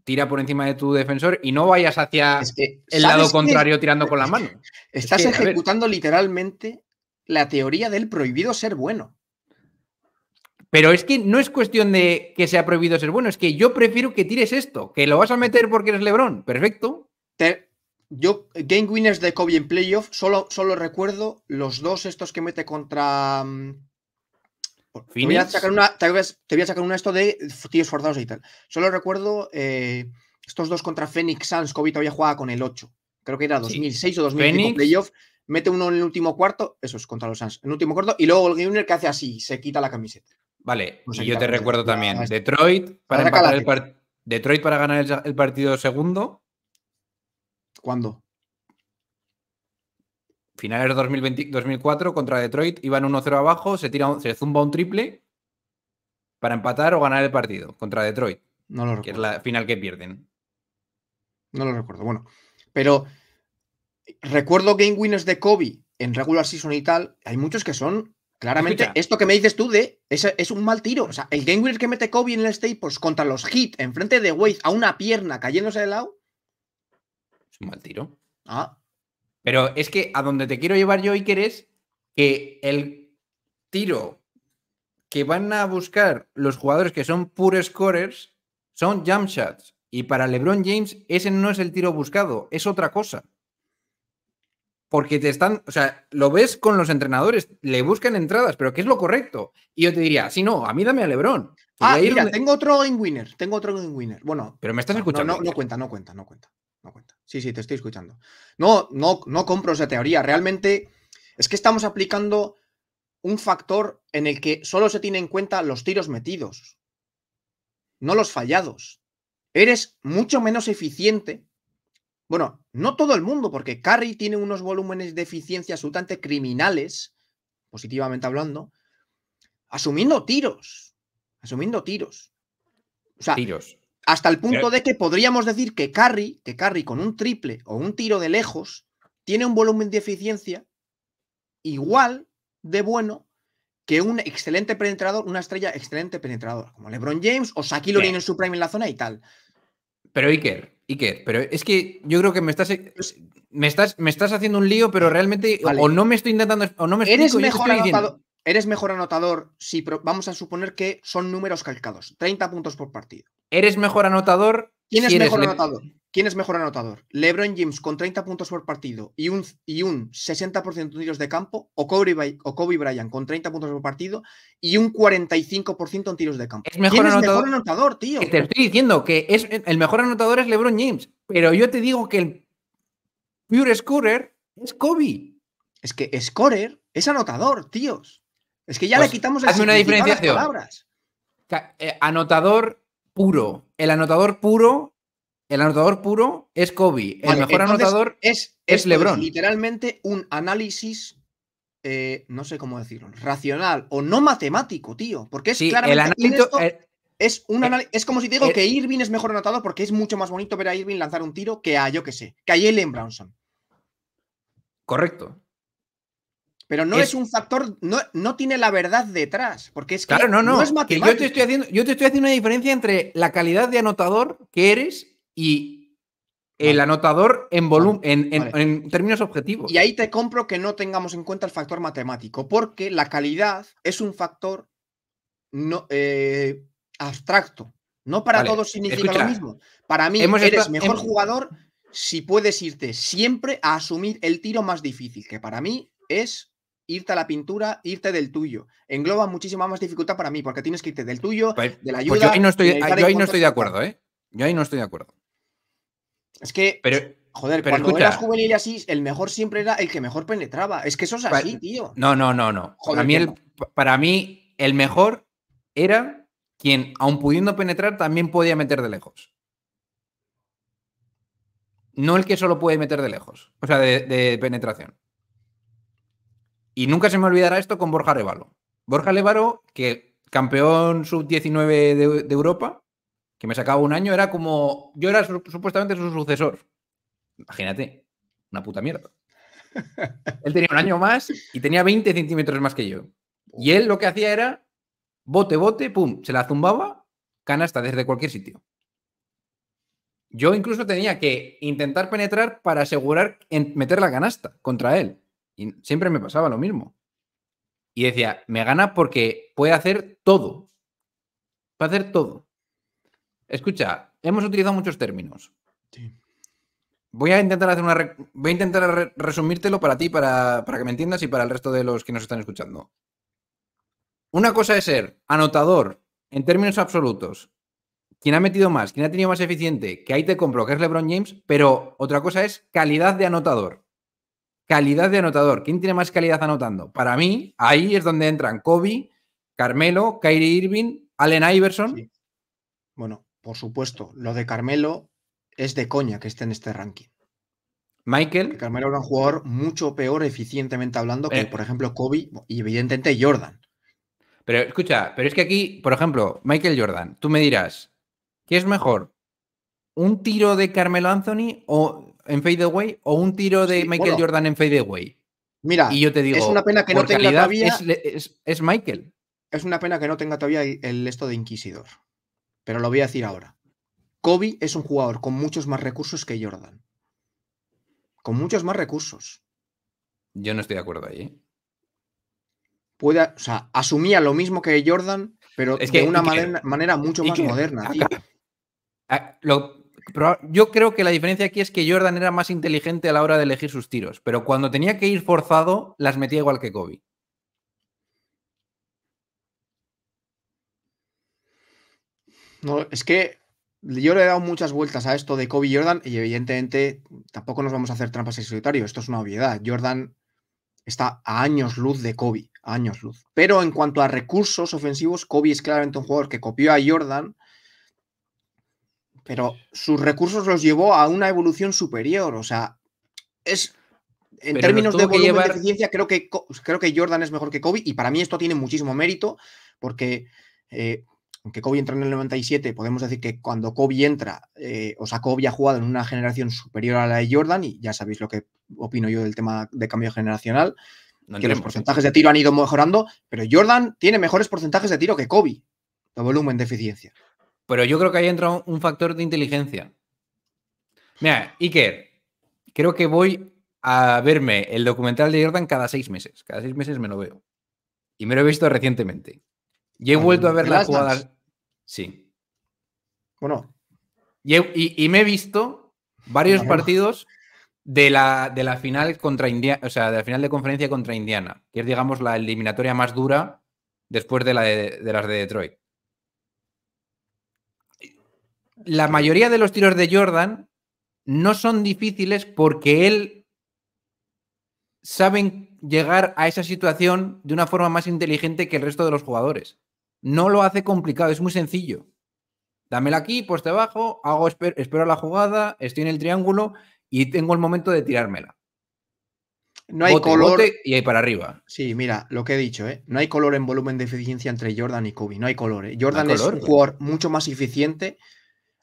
tira por encima de tu defensor y no vayas hacia el lado contrario tirando con la mano. Estás ejecutando literalmente la teoría del prohibido ser bueno. Pero es que no es cuestión de que sea prohibido ser bueno, es que yo prefiero que tires esto, que lo vas a meter porque eres Lebron. Perfecto. yo, Game Winners de Kobe en playoff, solo, solo recuerdo los dos estos que mete contra. Mm, te voy, a sacar una, te, voy te sacar una, esto de tíos forzados y tal. Solo recuerdo eh, estos dos contra Phoenix Suns. Kobe todavía jugaba con el 8. Creo que era 2006 o 2005 playoff. Mete uno en el último cuarto. Eso es contra los Suns. En el último cuarto. Y luego el Winner que hace así. Se quita la camiseta. Vale, pues yo te pues recuerdo también. Detroit para, empatar Detroit para ganar el, partido segundo. ¿Cuándo? Finales de 2004 contra Detroit. Iban 1-0 abajo, se, tira se zumba un triple para empatar o ganar el partido contra Detroit. No lo recuerdo. Que es la final que pierden. No lo recuerdo. Bueno, pero recuerdo game winners de Kobe en regular season y tal. Hay muchos que son Claramente, esto que me dices tú de es, un mal tiro. O sea, el game que mete Kobe en el Staples contra los Heat enfrente de Wade a una pierna cayéndose de lado. Es un mal tiro. Ah. Pero es que a donde te quiero llevar yo, y es que el tiro que van a buscar los jugadores que son pure scorers son jump shots. Y para LeBron James, ese no es el tiro buscado, es otra cosa porque te están, o sea, lo ves con los entrenadores, le buscan entradas, pero ¿qué es lo correcto? Y yo te diría, si no, a mí dame a Lebron. Ah, mira, tengo otro in winner, tengo otro in winner. Bueno, pero me estás escuchando. No, cuenta, no cuenta, no cuenta, no cuenta. Sí, sí, te estoy escuchando. No, no, no compro esa teoría. Realmente es que estamos aplicando un factor en el que solo se tiene en cuenta los tiros metidos, no los fallados. Eres mucho menos eficiente bueno, no todo el mundo, porque Carry tiene unos volúmenes de eficiencia absolutamente criminales, positivamente hablando, asumiendo tiros. Asumiendo tiros. O sea, Hasta el punto de que podríamos decir que Carry, que Carrie con un triple o un tiro de lejos, tiene un volumen de eficiencia igual de bueno que un excelente penetrador, una estrella excelente penetradora, como LeBron James o Shaquille O'Neal en su prime en la zona y tal. Pero Iker, Iker, pero es que yo creo que me estás, me estás, me estás haciendo un lío, pero realmente o no me estoy intentando, o no me eres mejor estoy anotador, Eres mejor anotador si vamos a suponer que son números calcados, 30 puntos por partido. Eres mejor anotador ¿Quién es mejor anotador? ¿LeBron James con 30 puntos por partido y un, y un 60% en tiros de campo? ¿O Kobe, o Kobe Bryant con 30 puntos por partido y un 45% en tiros de campo? Es mejor, anotador, es mejor anotador, tío. te estoy diciendo que es, el mejor anotador es LeBron James, pero yo te digo que el pure scorer es Kobe. Es que scorer es anotador, tíos. Es que ya le pues, quitamos el hazme una Palabras. Eh, anotador puro, el anotador puro, el anotador puro es Kobe, el mejor anotador es, es LeBron. Es literalmente un análisis, eh, no sé cómo decirlo, racional o no matemático, tío, porque es es, un eh, es como si digo eh, que Irving es mejor anotado porque es mucho más bonito ver a Irving lanzar un tiro que a, yo que sé, que a Jalen Brownson. Correcto. Pero no es, un factor, no, tiene la verdad detrás, porque es que no, es matemático. Yo te, estoy haciendo, una diferencia entre la calidad de anotador que eres y el anotador en, en, términos objetivos. Y ahí te compro que no tengamos en cuenta el factor matemático, porque la calidad es un factor no, eh, abstracto. No para todos significa lo mismo. Para mí eres mejor jugador si puedes irte siempre a asumir el tiro más difícil, que para mí es irte a la pintura, irte del tuyo. Engloba muchísima más dificultad para mí, porque tienes que irte del tuyo, pues, de la pues ayuda. yo ahí no estoy, de acuerdo, ¿eh? Yo ahí no estoy de acuerdo. Es que. Pero, Joder, pero cuando eras juvenil así, el mejor siempre era el que mejor penetraba. Es que eso es así, tío. No, no, no, no. para, mí el, mejor era quien, aun pudiendo penetrar, también podía meter de lejos. No el que solo puede meter de lejos. O sea, de penetración. Y nunca se me olvidará esto con Borja Revalo. Borja Levaro, que campeón sub-19 de, Europa, que me sacaba un año, era como. Yo era supuestamente su sucesor. Imagínate, una puta mierda. él tenía un año más y tenía 20 centímetros más que yo. Y él lo que hacía era bote, bote, pum, se la zumbaba, canasta desde cualquier sitio. Yo incluso tenía que intentar penetrar para asegurar meter la canasta contra él. Y siempre me pasaba lo mismo. Y decía, me gana porque puede hacer todo. Puede hacer todo. Escucha, hemos utilizado muchos términos. Voy a intentar hacer una. Voy a intentar resumírtelo para ti, para, para que me entiendas y para el resto de los que nos están escuchando. Una cosa es ser anotador en términos absolutos. Quien ha metido más, quien ha tenido más eficiente, que ahí te compro, que es LeBron James, pero otra cosa es calidad de anotador calidad de anotador. ¿Quién tiene más calidad anotando? Para mí, ahí es donde entran Kobe, Carmelo, Kyrie Irving, Allen Iverson. Bueno, por supuesto, lo de Carmelo es de coña que esté en este ranking. Michael. Carmelo era un jugador mucho peor eficientemente hablando que, eh. por ejemplo, Kobe y evidentemente Jordan. Pero escucha, pero es que aquí, por ejemplo, Michael Jordan, tú me dirás, ¿qué es mejor? ¿Un tiro de Carmelo Anthony o en away o un tiro de Michael Jordan en fadeaway. Mira, y yo te digo, es una pena que no tenga todavía. Es, es, Michael. Es una pena que no tenga todavía el esto de Inquisidor. Pero lo voy a decir ahora. Kobe es un jugador con muchos más recursos que Jordan. Con muchos más recursos. Yo no estoy de acuerdo ahí. ¿eh? Puede, o sea, asumía lo mismo que Jordan, pero de una manera, mucho más moderna. Lo, yo creo que la diferencia aquí es que Jordan era más inteligente a la hora de elegir sus tiros, pero cuando tenía que ir forzado, las metía igual que Kobe. No, es que yo le he dado muchas vueltas a esto de Kobe Jordan y evidentemente tampoco nos vamos a hacer trampas en solitario, esto es una obviedad. Jordan está a años luz de Kobe, a años luz. Pero en cuanto a recursos ofensivos, Kobe es claramente un jugador que copió a Jordan pero sus recursos los llevó a una evolución superior. O sea, es. En términos de volumen de eficiencia, creo que, creo que Jordan es mejor que Kobe, y para mí esto tiene muchísimo mérito, porque eh, aunque Kobe entra en el 97, podemos decir que cuando Kobe entra, eh, o sea, Kobe ha jugado en una generación superior a la de Jordan, y ya sabéis lo que opino yo del tema de cambio generacional, que los porcentajes de tiro han ido mejorando, pero Jordan tiene mejores porcentajes de tiro que Kobe, de volumen de eficiencia. Pero yo creo que ahí entrado un factor de inteligencia. Mira, Iker, creo que voy a verme el documental de Jordan cada seis meses. Cada seis meses me lo veo. Y me lo he visto recientemente. Y he vuelto a ver las jugadas. Sí. Bueno. Y, y, me he visto varios partidos de la, de final contra o sea, de la final de conferencia contra Indiana, que es, digamos, la eliminatoria más dura después de las de Detroit la mayoría de los tiros de Jordan no son difíciles porque él saben llegar a esa situación de una forma más inteligente que el resto de los jugadores. No lo hace complicado, es muy sencillo. Dámela aquí, pues te hago, espero, la jugada, estoy en el triángulo y tengo el momento de tirármela. No hay color. y ahí para arriba. Sí, mira, lo que he dicho, ¿eh? No hay color en volumen de eficiencia entre Jordan y Kobe. No hay color. ¿eh? Jordan es un mucho más eficiente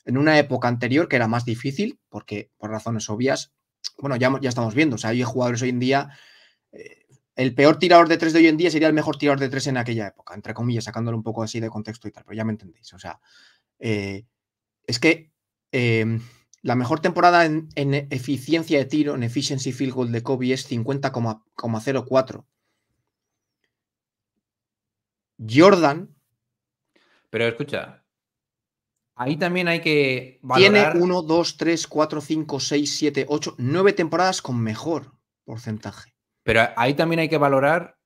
en una época anterior que era más difícil, porque por razones obvias, bueno, ya, ya estamos viendo, o sea, hay jugadores hoy en día, eh, el peor tirador de tres de hoy en día sería el mejor tirador de tres en aquella época, entre comillas, sacándolo un poco así de contexto y tal, pero ya me entendéis, o sea, eh, es que em, la mejor temporada en, en, eficiencia de tiro, en efficiency field goal de Kobe es 50,04. Jordan. Pero escucha, Ahí también hay que valorar... Tiene 1, 2, 3, 4, 5, 6, 7, 8, 9 temporadas con mejor porcentaje. Pero ahí también hay que valorar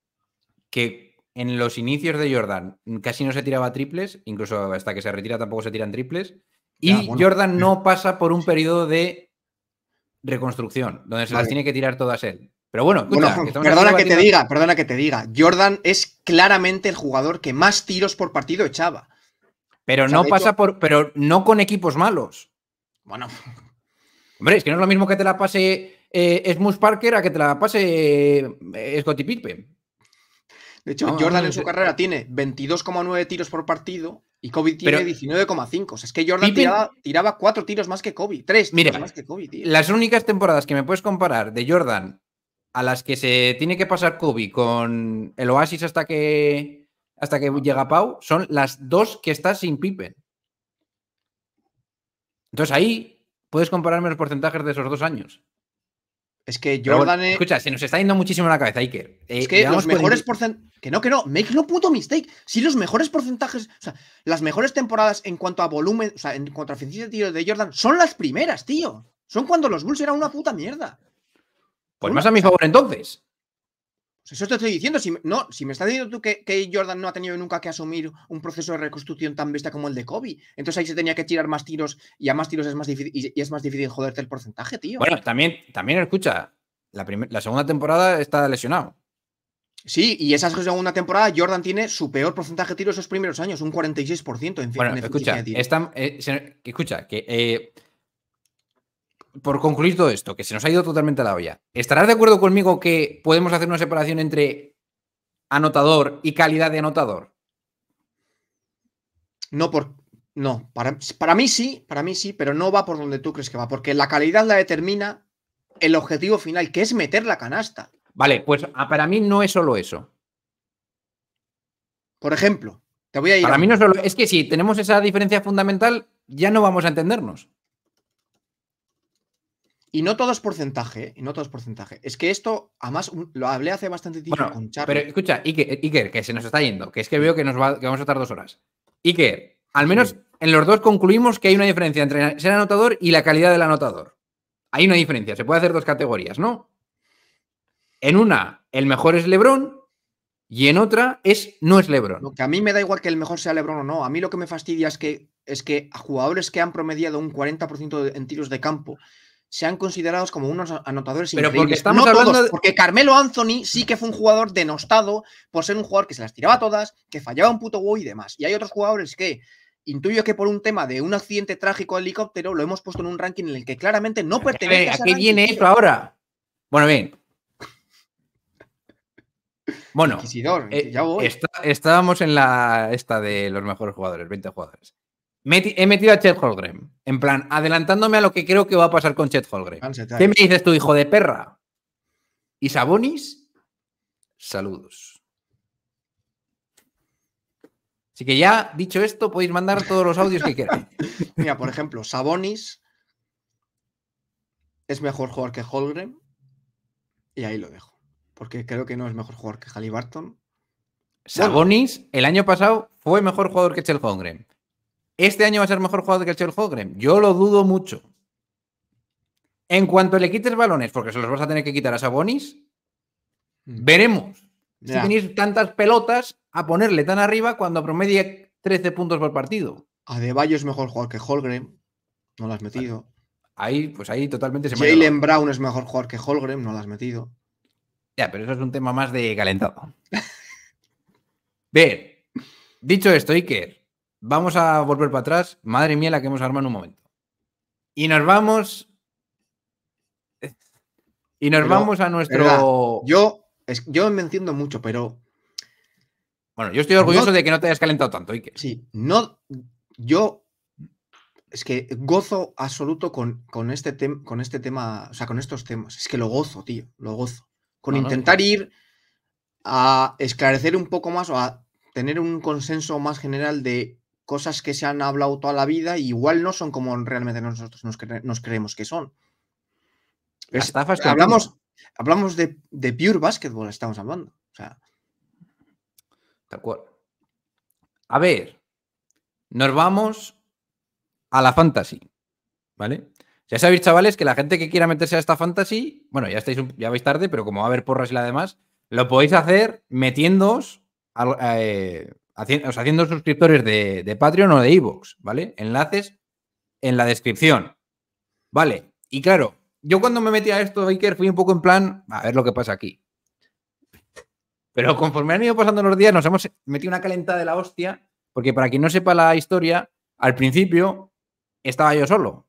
que en los inicios de Jordan casi no se tiraba triples, incluso hasta que se retira tampoco se tiran triples. Y Jordan no pasa por un periodo de reconstrucción, donde se las tiene que tirar todas él. Pero bueno, perdona que te diga, perdona que te diga. Jordan es claramente el jugador que más tiros por partido echaba. Pero no pasa por. Pero no con equipos malos. Bueno. Hombre, es que no es lo mismo que te la pase eh, Smush Parker a que te la pase eh, Scottie Pippen. De hecho, Jordan en su carrera tiene 22,9 tiros por partido y Kobe tiene 19,5. O sea, es que Jordan tiraba, cuatro tiros más que Kobe, tres mira, más que Kobe. Las únicas temporadas que me puedes comparar de Jordan a las que se tiene que pasar Kobe con el Oasis hasta que hasta que llega Pau, son las dos que está sin Pippen. Entonces ahí puedes compararme los porcentajes de esos dos años. Es que Jordan. escucha, se nos está yendo muchísimo la cabeza, Iker. Eh, es que los mejores porcentajes. Que no, que no. Make no puto mistake. Si los mejores porcentajes. O sea, las mejores temporadas en cuanto a volumen. O sea, en cuanto a eficiencia de tiro de Jordan. Son las primeras, tío. Son cuando los Bulls eran una puta mierda. Pues más a mi favor entonces. Pues eso te estoy diciendo. Si, no, si me estás diciendo tú que, que, Jordan no ha tenido nunca que asumir un proceso de reconstrucción tan bestia como el de Kobe, entonces ahí se tenía que tirar más tiros y a más tiros es más difícil, y, es más difícil joderte el porcentaje, tío. Bueno, también, también escucha, la, la segunda temporada está lesionado. Sí, y esa segunda temporada Jordan tiene su peor porcentaje de tiros esos primeros años, un 46% en Bueno, escucha, eh, escucha, que eh, por concluir todo esto, que se nos ha ido totalmente a la olla, ¿estarás de acuerdo conmigo que podemos hacer una separación entre anotador y calidad de anotador? No, por, no para, para mí sí, para mí sí, pero no va por donde tú crees que va, porque la calidad la determina el objetivo final, que es meter la canasta. Vale, pues ah, para mí no es solo eso. Por ejemplo, te voy a ir. Para mí no solo. Es que si tenemos esa diferencia fundamental, ya no vamos a entendernos. Y no todo es porcentaje, y no todo es porcentaje. Es que esto, además, lo hablé hace bastante tiempo con Charlie. Pero escucha, Iker, que se nos está yendo, que es que veo que, nos va, vamos a estar dos horas. Iker, al menos en los dos concluimos que hay una diferencia entre ser anotador y la calidad del anotador. Hay una diferencia, se puede hacer dos categorías, ¿no? En una, el mejor es Lebrón y en otra es no es Lebron. Lo que a mí me da igual que el mejor sea Lebron o no. A mí lo que me fastidia es que, es que a jugadores que han promediado un 40% en tiros de campo sean considerados como unos anotadores Pero Porque estamos hablando porque Carmelo Anthony sí que fue un jugador denostado por ser un jugador que se las tiraba todas, que fallaba un puto huevo y demás. Y hay otros jugadores que intuyo que por un tema de un accidente trágico helicóptero lo hemos puesto en un ranking en el que claramente no pertenece. ¿A, a, a qué viene esto ahora? Bueno, bien. Bueno, eh, estábamos en la esta de los mejores jugadores, 20 jugadores he metido a Chet Holgren. En plan, adelantándome a lo que creo que va a pasar con Chet Holgren. ¿Qué me dices tú, hijo de perra? Y Sabonis, saludos. Así que ya, dicho esto, podéis mandar todos los audios que queráis. Mira, por ejemplo, Sabonis es mejor jugador que Holgren. Y ahí lo dejo. Porque creo que no es mejor jugador que Halliburton. Sabonis, el año pasado, fue mejor jugador que Chet Holgren. ¿Este año va a ser mejor jugador que el Holgren? Yo lo dudo mucho. En cuanto le quites balones, porque se los vas a tener que quitar a Sabonis, mm. veremos. Si tenéis tantas pelotas a ponerle tan arriba cuando promedia 13 puntos por partido. Adebayo es mejor jugador que Holgren. No lo has metido. Ahí, pues ahí totalmente se Jalen Brown es mejor jugador que Holgren. No lo has metido. Ya, pero eso es un tema más de calentado. Ver, dicho esto, Iker, Vamos a volver para atrás. Madre mía, la que hemos armado en un momento. Y nos vamos. Y nos vamos a nuestro. yo, yo me entiendo mucho, pero. Bueno, yo estoy orgulloso de que no te hayas calentado tanto, Sí, no. Yo. Es que gozo absoluto con, este con este tema, o sea, con estos temas. Es que lo gozo, tío, lo gozo. Con intentar ir a esclarecer un poco más o a tener un consenso más general de cosas que se han hablado toda la vida y igual no son como realmente nosotros nos, creemos que son. estafas hablamos, hablamos de, de, pure basketball, estamos hablando. O sea. Tal A ver, nos vamos a la fantasy. ¿Vale? Ya sabéis, chavales, que la gente que quiera meterse a esta fantasy, bueno, ya estáis, ya vais tarde, pero como va a haber porras y la demás, lo podéis hacer metiéndoos a, haciendo, suscriptores de, Patreon o de Evox, ¿vale? Enlaces en la descripción. Vale, y claro, yo cuando me metí a esto, Iker, fui un poco en plan, a ver lo que pasa aquí. Pero conforme han ido pasando los días, nos hemos metido una calentada de la hostia, porque para quien no sepa la historia, al principio estaba yo solo,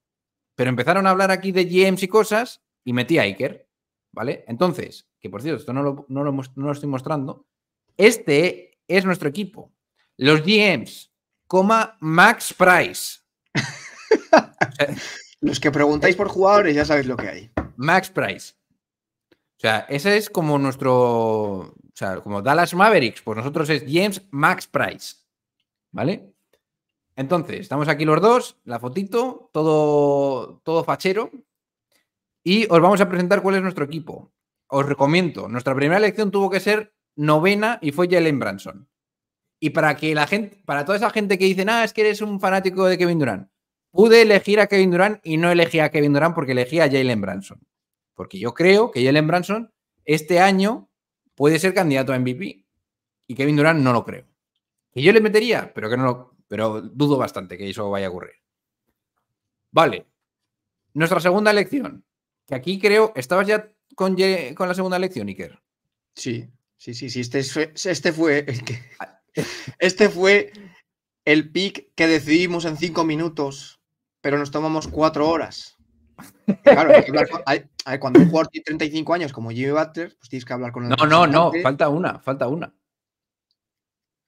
pero empezaron a hablar aquí de GMs y cosas y metí a Iker, ¿vale? Entonces, que por cierto, esto no lo estoy mostrando, este es nuestro equipo los GMs, coma Max Price. los que preguntáis por jugadores ya sabéis lo que hay. Max Price. O sea, ese es como nuestro. O sea, como Dallas Mavericks, pues nosotros es James Max Price. ¿Vale? Entonces, estamos aquí los dos, la fotito, todo, todo fachero. Y os vamos a presentar cuál es nuestro equipo. Os recomiendo, nuestra primera elección tuvo que ser novena y fue Jalen Branson. Y para que la gente, para toda esa gente que dice, ah, es que eres un fanático de Kevin Durant, pude elegir a Kevin Durant y no elegí a Kevin Durant porque elegí a Jalen Branson. Porque yo creo que Jalen Branson este año puede ser candidato a MVP. Y Kevin Durant no lo creo. Y yo le metería, pero que no pero dudo bastante que eso vaya a ocurrir. Vale. Nuestra segunda elección. Que aquí creo, estabas ya con, la segunda elección, Iker. Sí, sí, sí, sí. Este, este fue el que. Ah, este fue el pick que decidimos en cinco minutos, pero nos tomamos cuatro horas. Claro, cuando un jugador tiene 35 años como Jimmy Butler, pues tienes que hablar con él. No, no, no, falta una, falta una.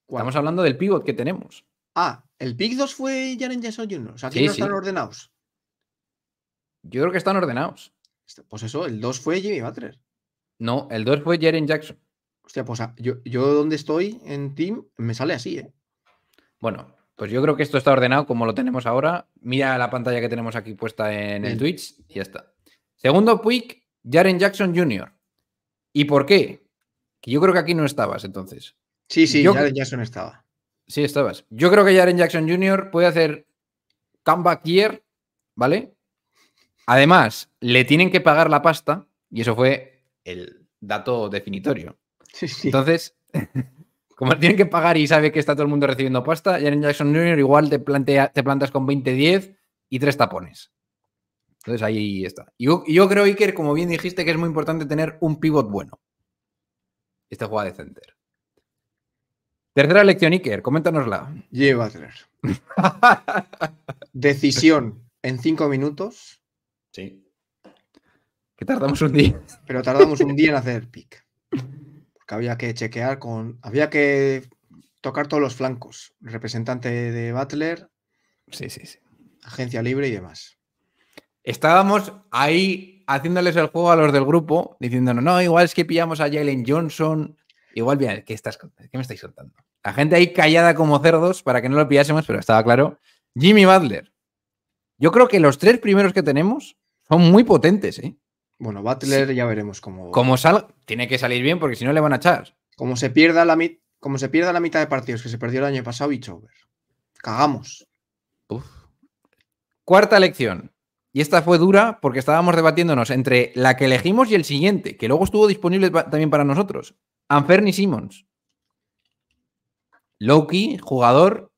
Estamos hablando del pivot que tenemos. Ah, el pick 2 fue Jaren Jackson Jr. O sea, están ordenados. Yo creo que están ordenados. Pues eso, el 2 fue Jimmy Butler. No, el dos fue Jaren Jackson. Hostia, pues ah, yo, yo donde estoy en Team me sale así, ¿eh? Bueno, pues yo creo que esto está ordenado como lo tenemos ahora. Mira la pantalla que tenemos aquí puesta en el Twitch y ya está. Segundo pick, Jaren Jackson Jr. ¿Y por qué? yo creo que aquí no estabas entonces. Sí, sí, yo... Jaren Jackson estaba. Sí, estabas. Yo creo que Jaren Jackson Jr. puede hacer comeback year, ¿vale? Además, le tienen que pagar la pasta y eso fue el dato definitorio. Entonces, como tienen que pagar y sabe que está todo el mundo recibiendo pasta, en Jackson Jr. igual te, plantea, plantas con 20-10 y tres tapones. Entonces ahí está. Y yo, creo, Iker, como bien dijiste, que es muy importante tener un pivot bueno. Este juega de center. Tercera elección, Iker, coméntanosla. Lleva tres. Decisión en cinco minutos. Sí. Que tardamos un día. Pero tardamos un día en hacer el pick. Que había que chequear con. Había que tocar todos los flancos. Representante de Butler. Sí, sí, sí. Agencia libre y demás. Estábamos ahí haciéndoles el juego a los del grupo, diciéndonos, no, igual es que pillamos a Jalen Johnson. Igual, bien ¿qué, estás, ¿qué me estáis soltando? La gente ahí callada como cerdos para que no lo pillásemos, pero estaba claro. Jimmy Butler. Yo creo que los tres primeros que tenemos son muy potentes, ¿eh? Bueno, Butler ya veremos cómo. Como tiene que salir bien porque si no le van a echar. Como se pierda la, como se pierda la mitad de partidos que se perdió el año pasado, y over. Cagamos. Cuarta elección. Y esta fue dura porque estábamos debatiéndonos entre la que elegimos y el siguiente, que luego estuvo disponible también para nosotros. Anferni Simmons. Loki, jugador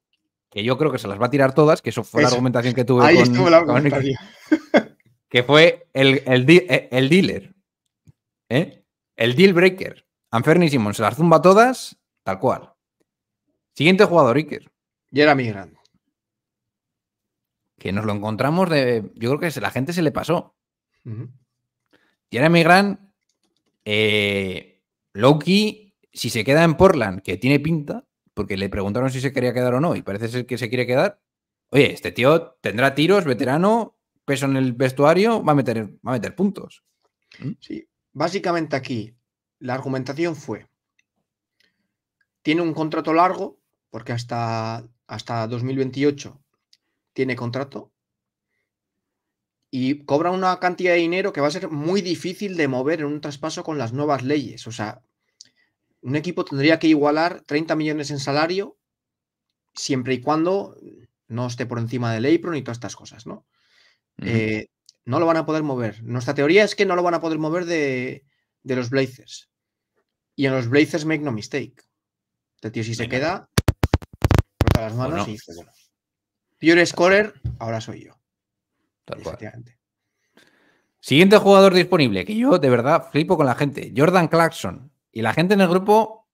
que yo creo que se las va a tirar todas, que eso fue la argumentación que tuve Ahí estuvo la argumentación. que fue el, el, eh, dealer, ¿eh? el deal breaker. Anferni Simon se las zumba todas, tal cual. Siguiente jugador, Iker. Jeremy Grant. Que nos lo encontramos de. Yo creo que la gente se le pasó. Uh Jeremy Grant, Loki, si se queda en Portland, que tiene pinta, porque le preguntaron si se quería quedar o no, y parece ser que se quiere quedar. Oye, este tío tendrá tiros, veterano, peso en el vestuario, va a meter, va a meter puntos. ¿Mm? Sí, básicamente aquí la argumentación fue, tiene un contrato largo, porque hasta, hasta 2028 tiene contrato, y cobra una cantidad de dinero que va a ser muy difícil de mover en un traspaso con las nuevas leyes. O sea, un equipo tendría que igualar 30 millones en salario siempre y cuando no esté por encima del apron y todas estas cosas, ¿no? Eh, no lo van a poder mover. Nuestra teoría es que no lo van a poder mover de, los Blazers. Y en los Blazers, make no mistake. Este tío, si se queda, corta las manos y dice, bueno. Pure scorer, ahora soy yo. Siguiente jugador disponible, que yo de verdad flipo con la gente, Jordan Clarkson. Y la gente en el grupo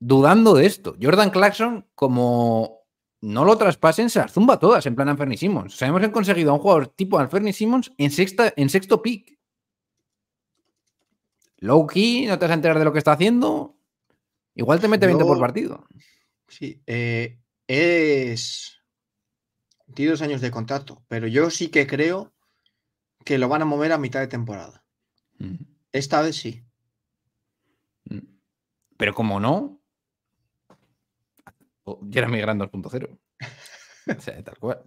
dudando de esto. Jordan Clarkson como no lo traspasen, se las zumba todas en plan Anferni Simmons. Sabemos que hemos conseguido a un jugador tipo Anferni Simmons en, sexta, en sexto pick. Low key, no te vas a enterar de lo que está haciendo. Igual te mete 20 por partido. Sí, eh, es. Tiene dos años de contrato, pero yo sí que creo que lo van a mover a mitad de temporada. Mm. Esta vez sí. Mm. Pero como no, o Jeremy Grant 2.0. o sea, tal cual.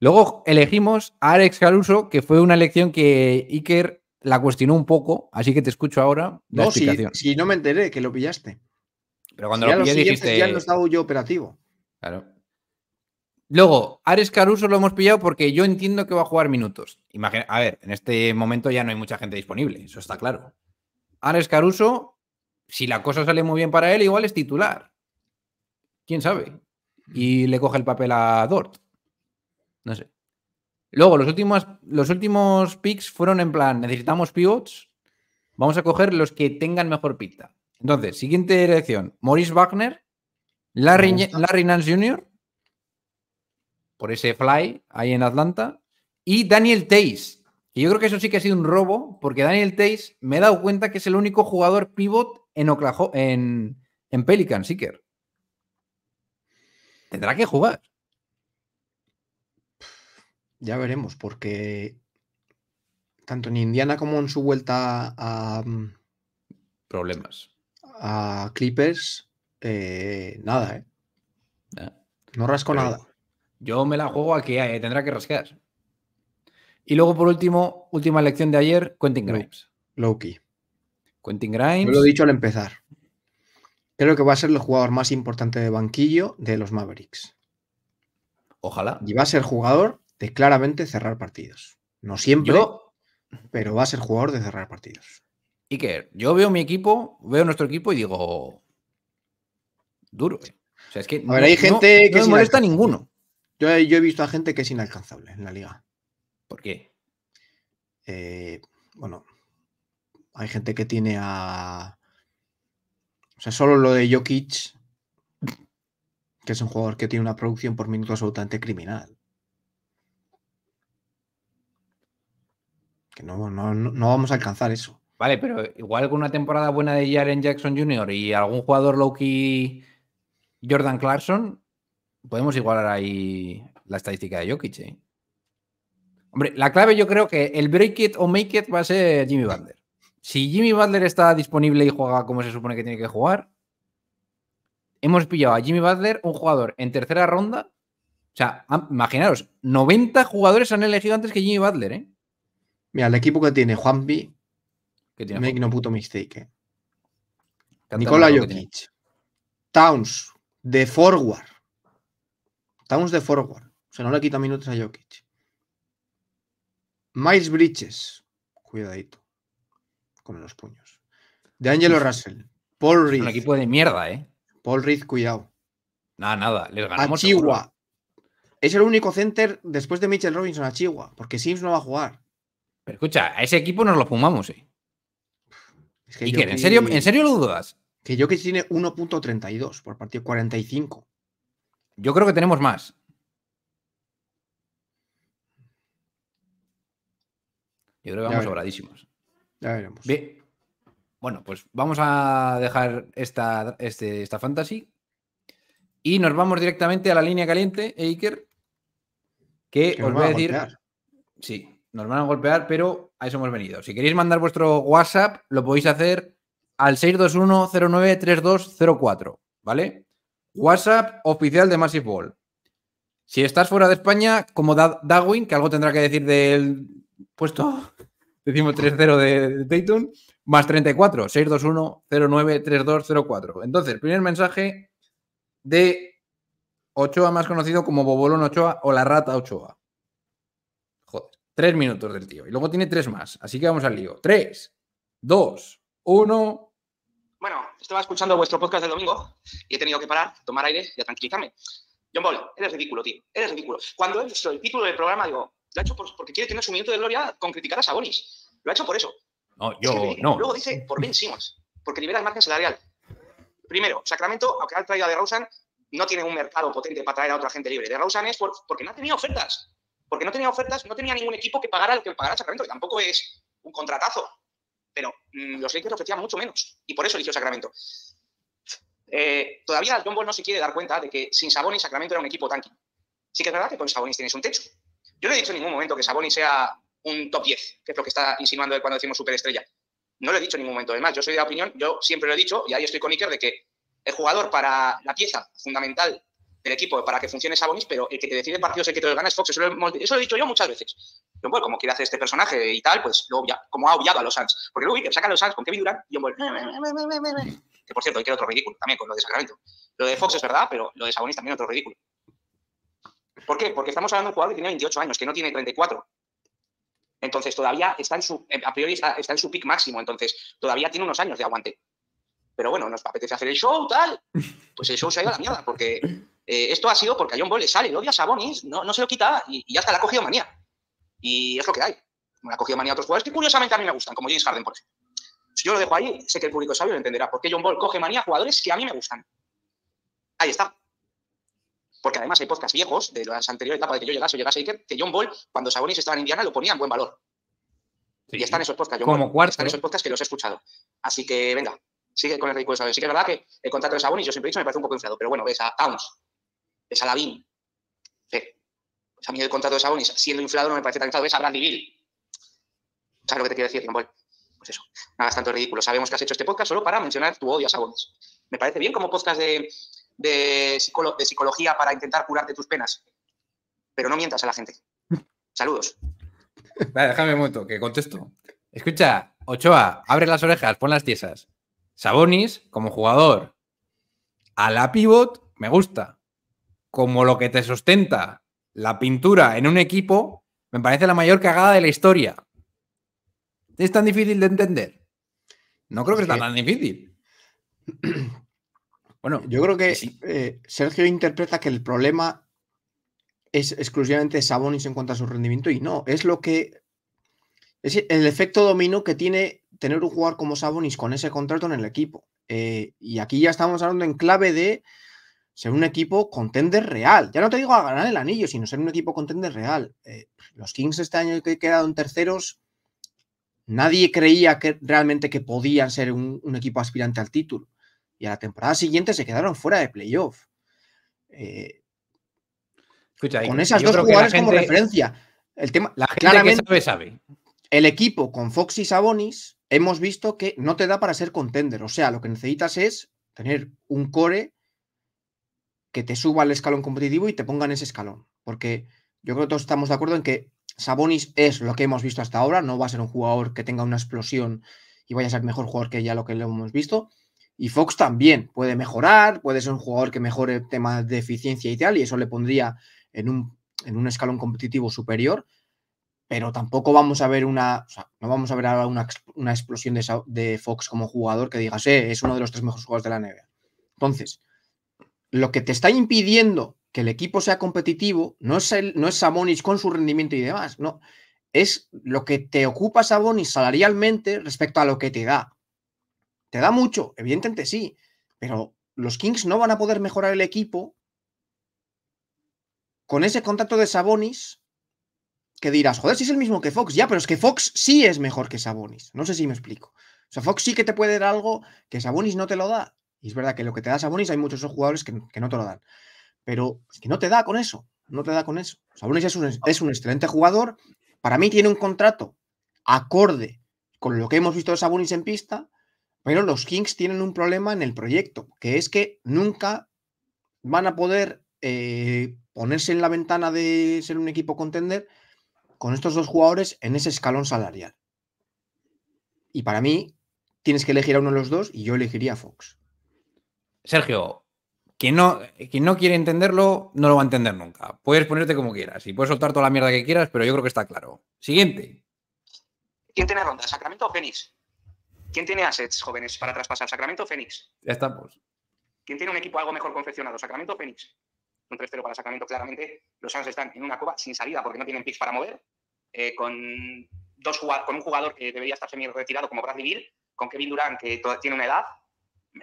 Luego elegimos a Alex Caruso, que fue una elección que Iker la cuestionó un poco, así que te escucho ahora. no, Si, no me enteré que lo pillaste. Pero cuando lo pillé dijiste. Ya no estaba yo operativo. Claro. Luego, Ares Caruso lo hemos pillado porque yo entiendo que va a jugar minutos. a ver, en este momento ya no hay mucha gente disponible, eso está claro. Ares Caruso, si la cosa sale muy bien para él, igual es titular quién sabe. Y le coge el papel a Dort. No sé. Luego, los últimos, los últimos picks fueron en plan, necesitamos pivots, vamos a coger los que tengan mejor pista. Entonces, siguiente elección, Maurice Wagner, Larry, Larry Nance Jr., por ese fly ahí en Atlanta, y Daniel Teis. Y yo creo que eso sí que ha sido un robo, porque Daniel Teis me he dado cuenta que es el único jugador pivot en, Oklahoma, en, en Pelican, Seeker. Tendrá que jugar. Ya veremos, porque tanto en Indiana como en su vuelta a. Mm, Problemas. A Clippers, eh, nada, ¿eh? No rasco nada. Yo me la juego a que eh, tendrá que rasquear Y luego, por último, última lección de ayer, Quentin Grimes. Loki. Quentin Grimes. lo he dicho al empezar. Creo que va a ser el jugador más importante de banquillo de los Mavericks. Ojalá. Y va a ser jugador de claramente cerrar partidos. No siempre, pero va a ser jugador de cerrar partidos. Iker, yo veo mi equipo, veo nuestro equipo y digo. Duro. Eh. O sea, es que. A no, hay gente que. No me molesta ninguno. Yo, he visto a gente que es inalcanzable en la liga. ¿Por qué? Eh, bueno, hay gente que tiene a o sea, solo lo de Jokic, que es un jugador que tiene una producción por minuto absolutamente criminal. Que no, no, vamos a alcanzar eso. Vale, pero igual con una temporada buena de Jaren Jackson Jr. y algún jugador Loki Jordan Clarkson, podemos igualar ahí la estadística de Jokic. ¿eh? Hombre, la clave yo creo que el break it o make it va a ser Jimmy Butler. Si Jimmy Butler está disponible y juega como se supone que tiene que jugar, hemos pillado a Jimmy Butler, un jugador en tercera ronda. O sea, imaginaros, 90 jugadores han elegido antes que Jimmy Butler, ¿eh? Mira, el equipo que tiene Juanpi, que tiene make no puto mistake. ¿eh? Nicola Jokic, Towns, de forward. Towns de forward. O sea, no le quita minutos a Jokic. Miles Bridges, cuidadito en los puños. De Angelo Russell, Paul Reed. Un equipo de mierda, ¿eh? Paul Reed, cuidado. Nada, nada, les ganamos. Chihuahua. Es el único center después de Mitchell Robinson a Chihuahua, porque Sims no va a jugar. Pero escucha, a ese equipo nos lo fumamos, ¿eh? ¿En, serio, ¿En serio lo dudas? Que yo que tiene 1.32 por partido, 45. Yo creo que tenemos más. Yo creo que vamos sobradísimos. Ya Bien. Bueno, pues vamos a dejar esta, este, esta fantasy y nos vamos directamente a la línea caliente, Eiker, que, os voy a decir... Sí, nos van a golpear, pero a eso hemos venido. Si queréis mandar vuestro WhatsApp, lo podéis hacer al 621-093204, ¿vale? WhatsApp oficial de Massive Ball. Si estás fuera de España, como Darwin, que algo tendrá que decir del puesto decimos 3-0 de, dayton más 34, 6-2-1-0-9-3-2-0-4. Entonces, primer mensaje de Ochoa, más conocido como Bobolón Ochoa o la Rata Ochoa. Joder, tres minutos del tío. Y luego tiene tres más, así que vamos al lío. Tres, dos, uno... Bueno, estaba escuchando vuestro podcast del domingo y he tenido que parar, tomar aire y a tranquilizarme. John Ball, eres ridículo, tío. Eres ridículo. Cuando he visto el título del programa, digo, lo ha hecho porque quiere tener su minuto de gloria con criticar a Sabonis. Lo ha hecho por eso. No, yo, Luego dice por Ben Simmons, porque libera el margen salarial. Primero, Sacramento, aunque ha traído a DeRozan, no tiene un mercado potente para traer a otra gente libre. De DeRozan es porque no tenía ofertas. Porque no tenía ofertas, no tenía ningún equipo que pagara lo que pagara Sacramento, que tampoco es un contratazo. Pero mm, los Lakers ofrecían mucho menos. Y por eso eligió Sacramento. Eh, todavía John Ball no se quiere dar cuenta de que sin Sabonis Sacramento era un equipo tanque. Sí que es verdad que con Sabonis tienes un techo, yo no he dicho en ningún momento que Sabonis sea un top 10, que es lo que está insinuando cuando decimos superestrella. No lo he dicho en ningún momento. Además, yo soy de la opinión, yo siempre lo he dicho, y ahí estoy con Iker, de que el jugador para la pieza fundamental del equipo para que funcione Sabonis, pero el que te decide partidos, el que te lo gana es Fox. Eso lo, he, dicho yo muchas veces. John como quiere hacer este personaje y tal, pues lo obvia, como ha obviado a los Suns. Porque luego Iker saca a los Suns con Kevin Durant y John vuelvo. Que por cierto, que otro ridículo también con lo de Sacramento. Lo de Fox es verdad, pero lo de Sabonis también otro ridículo. ¿Por qué? Porque estamos hablando de un jugador que tiene 28 años, que no tiene 34. Entonces todavía está en su, a priori está, en su pick máximo, entonces todavía tiene unos años de aguante. Pero bueno, nos apetece hacer el show, tal. Pues el show se ha ido a la mierda, porque eh, esto ha sido porque a John Ball le sale, lo odia a Sabonis, no, no se lo quita y, ya hasta Le ha cogido manía. Y es lo que hay. Me ha cogido manía a otros jugadores que curiosamente a mí me gustan, como James Harden, por ejemplo. Si yo lo dejo ahí, sé que el público sabio lo entenderá, porque John Ball coge manía a jugadores que a mí me gustan. Ahí está porque además hay podcasts viejos de las anteriores etapas de que yo llegase o llegase Iker, que John Ball, cuando Sabonis estaba en Indiana, lo ponía en buen valor. Y están esos podcasts, Como cuarto. Están esos podcasts que los he escuchado. Así que venga, sigue con el ridículo Sí que es verdad que el contrato de Sabonis, yo siempre he dicho, me parece un poco inflado, pero bueno, ves a Towns, ves a Lavín, pues a mí el contrato de Sabonis, siendo inflado, no me parece tan inflado, ves a Brandy Bill. ¿Sabes lo que te quiero decir, John Ball? Pues eso, Nada es tanto ridículo. Sabemos que has hecho este podcast solo para mencionar tu odio a Sabonis. Me parece bien como podcast de, de, psicología para intentar curarte tus penas. Pero no mientas a la gente. Saludos. Vale, déjame un momento, que contesto. Escucha, Ochoa, abre las orejas, pon las tiesas. Sabonis, como jugador, a la pivot, me gusta. Como lo que te sustenta la pintura en un equipo, me parece la mayor cagada de la historia. Es tan difícil de entender. No creo que sea tan difícil. Bueno, yo creo que eh, Sergio interpreta que el problema es exclusivamente Sabonis en cuanto a su rendimiento y no, es lo que es el efecto dominó que tiene tener un jugador como Sabonis con ese contrato en el equipo. Eh, y aquí ya estamos hablando en clave de ser un equipo contender real. Ya no te digo a ganar el anillo, sino ser un equipo contender real. Eh, los Kings este año que quedado en terceros, nadie creía que realmente que podían ser un equipo aspirante al título y a la temporada siguiente se quedaron fuera de playoff. Eh, con esas dos jugadores como referencia. El tema, la gente claramente, que sabe, sabe. El equipo con Fox y Sabonis hemos visto que no te da para ser contender. O sea, lo que necesitas es tener un core que te suba al escalón competitivo y te ponga en ese escalón. Porque yo creo que todos estamos de acuerdo en que Sabonis es lo que hemos visto hasta ahora, no va a ser un jugador que tenga una explosión y vaya a ser mejor jugador que ya lo que lo hemos visto, y Fox también puede mejorar, puede ser un jugador que mejore temas de eficiencia y tal, y eso le pondría en un, escalón competitivo superior, pero tampoco vamos a ver una, no vamos a ver una, explosión de, Fox como jugador que diga eh, es uno de los tres mejores jugadores de la NBA. Entonces, lo que te está impidiendo que el equipo sea competitivo no es, el, no es Sabonis con su rendimiento y demás, no, es lo que te ocupa Sabonis salarialmente respecto a lo que te da. Te da mucho, evidentemente sí, pero los Kings no van a poder mejorar el equipo con ese contrato de Sabonis que dirás, joder, si es el mismo que Fox, ya, pero es que Fox sí es mejor que Sabonis. No sé si me explico. O sea, Fox sí que te puede dar algo que Sabonis no te lo da. Y es verdad que lo que te da Sabonis hay muchos jugadores que, no te lo dan. Pero es que no te da con eso. No te da con eso. Sabonis es un, es un excelente jugador. Para mí tiene un contrato acorde con lo que hemos visto de Sabonis en pista pero los Kings tienen un problema en el proyecto, que es que nunca van a poder eh, ponerse en la ventana de ser un equipo contender con estos dos jugadores en ese escalón salarial. Y para mí, tienes que elegir a uno de los dos y yo elegiría a Fox. Sergio, quien no, no quiere entenderlo, no lo va a entender nunca. Puedes ponerte como quieras y puedes soltar toda la mierda que quieras, pero yo creo que está claro. Siguiente. ¿Quién tiene ronda? ¿Sacramento o Phoenix? ¿Quién tiene assets jóvenes para traspasar? ¿Sacramento Fénix? Ya estamos. ¿Quién tiene un equipo algo mejor confeccionado? ¿Sacramento Fénix? Un 3-0 para Sacramento, claramente. Los Suns están en una cova sin salida porque no tienen picks para mover. Eh, con, dos con un jugador que debería estar semi retirado como Bradley Bill, con Kevin Durant, que tiene una edad.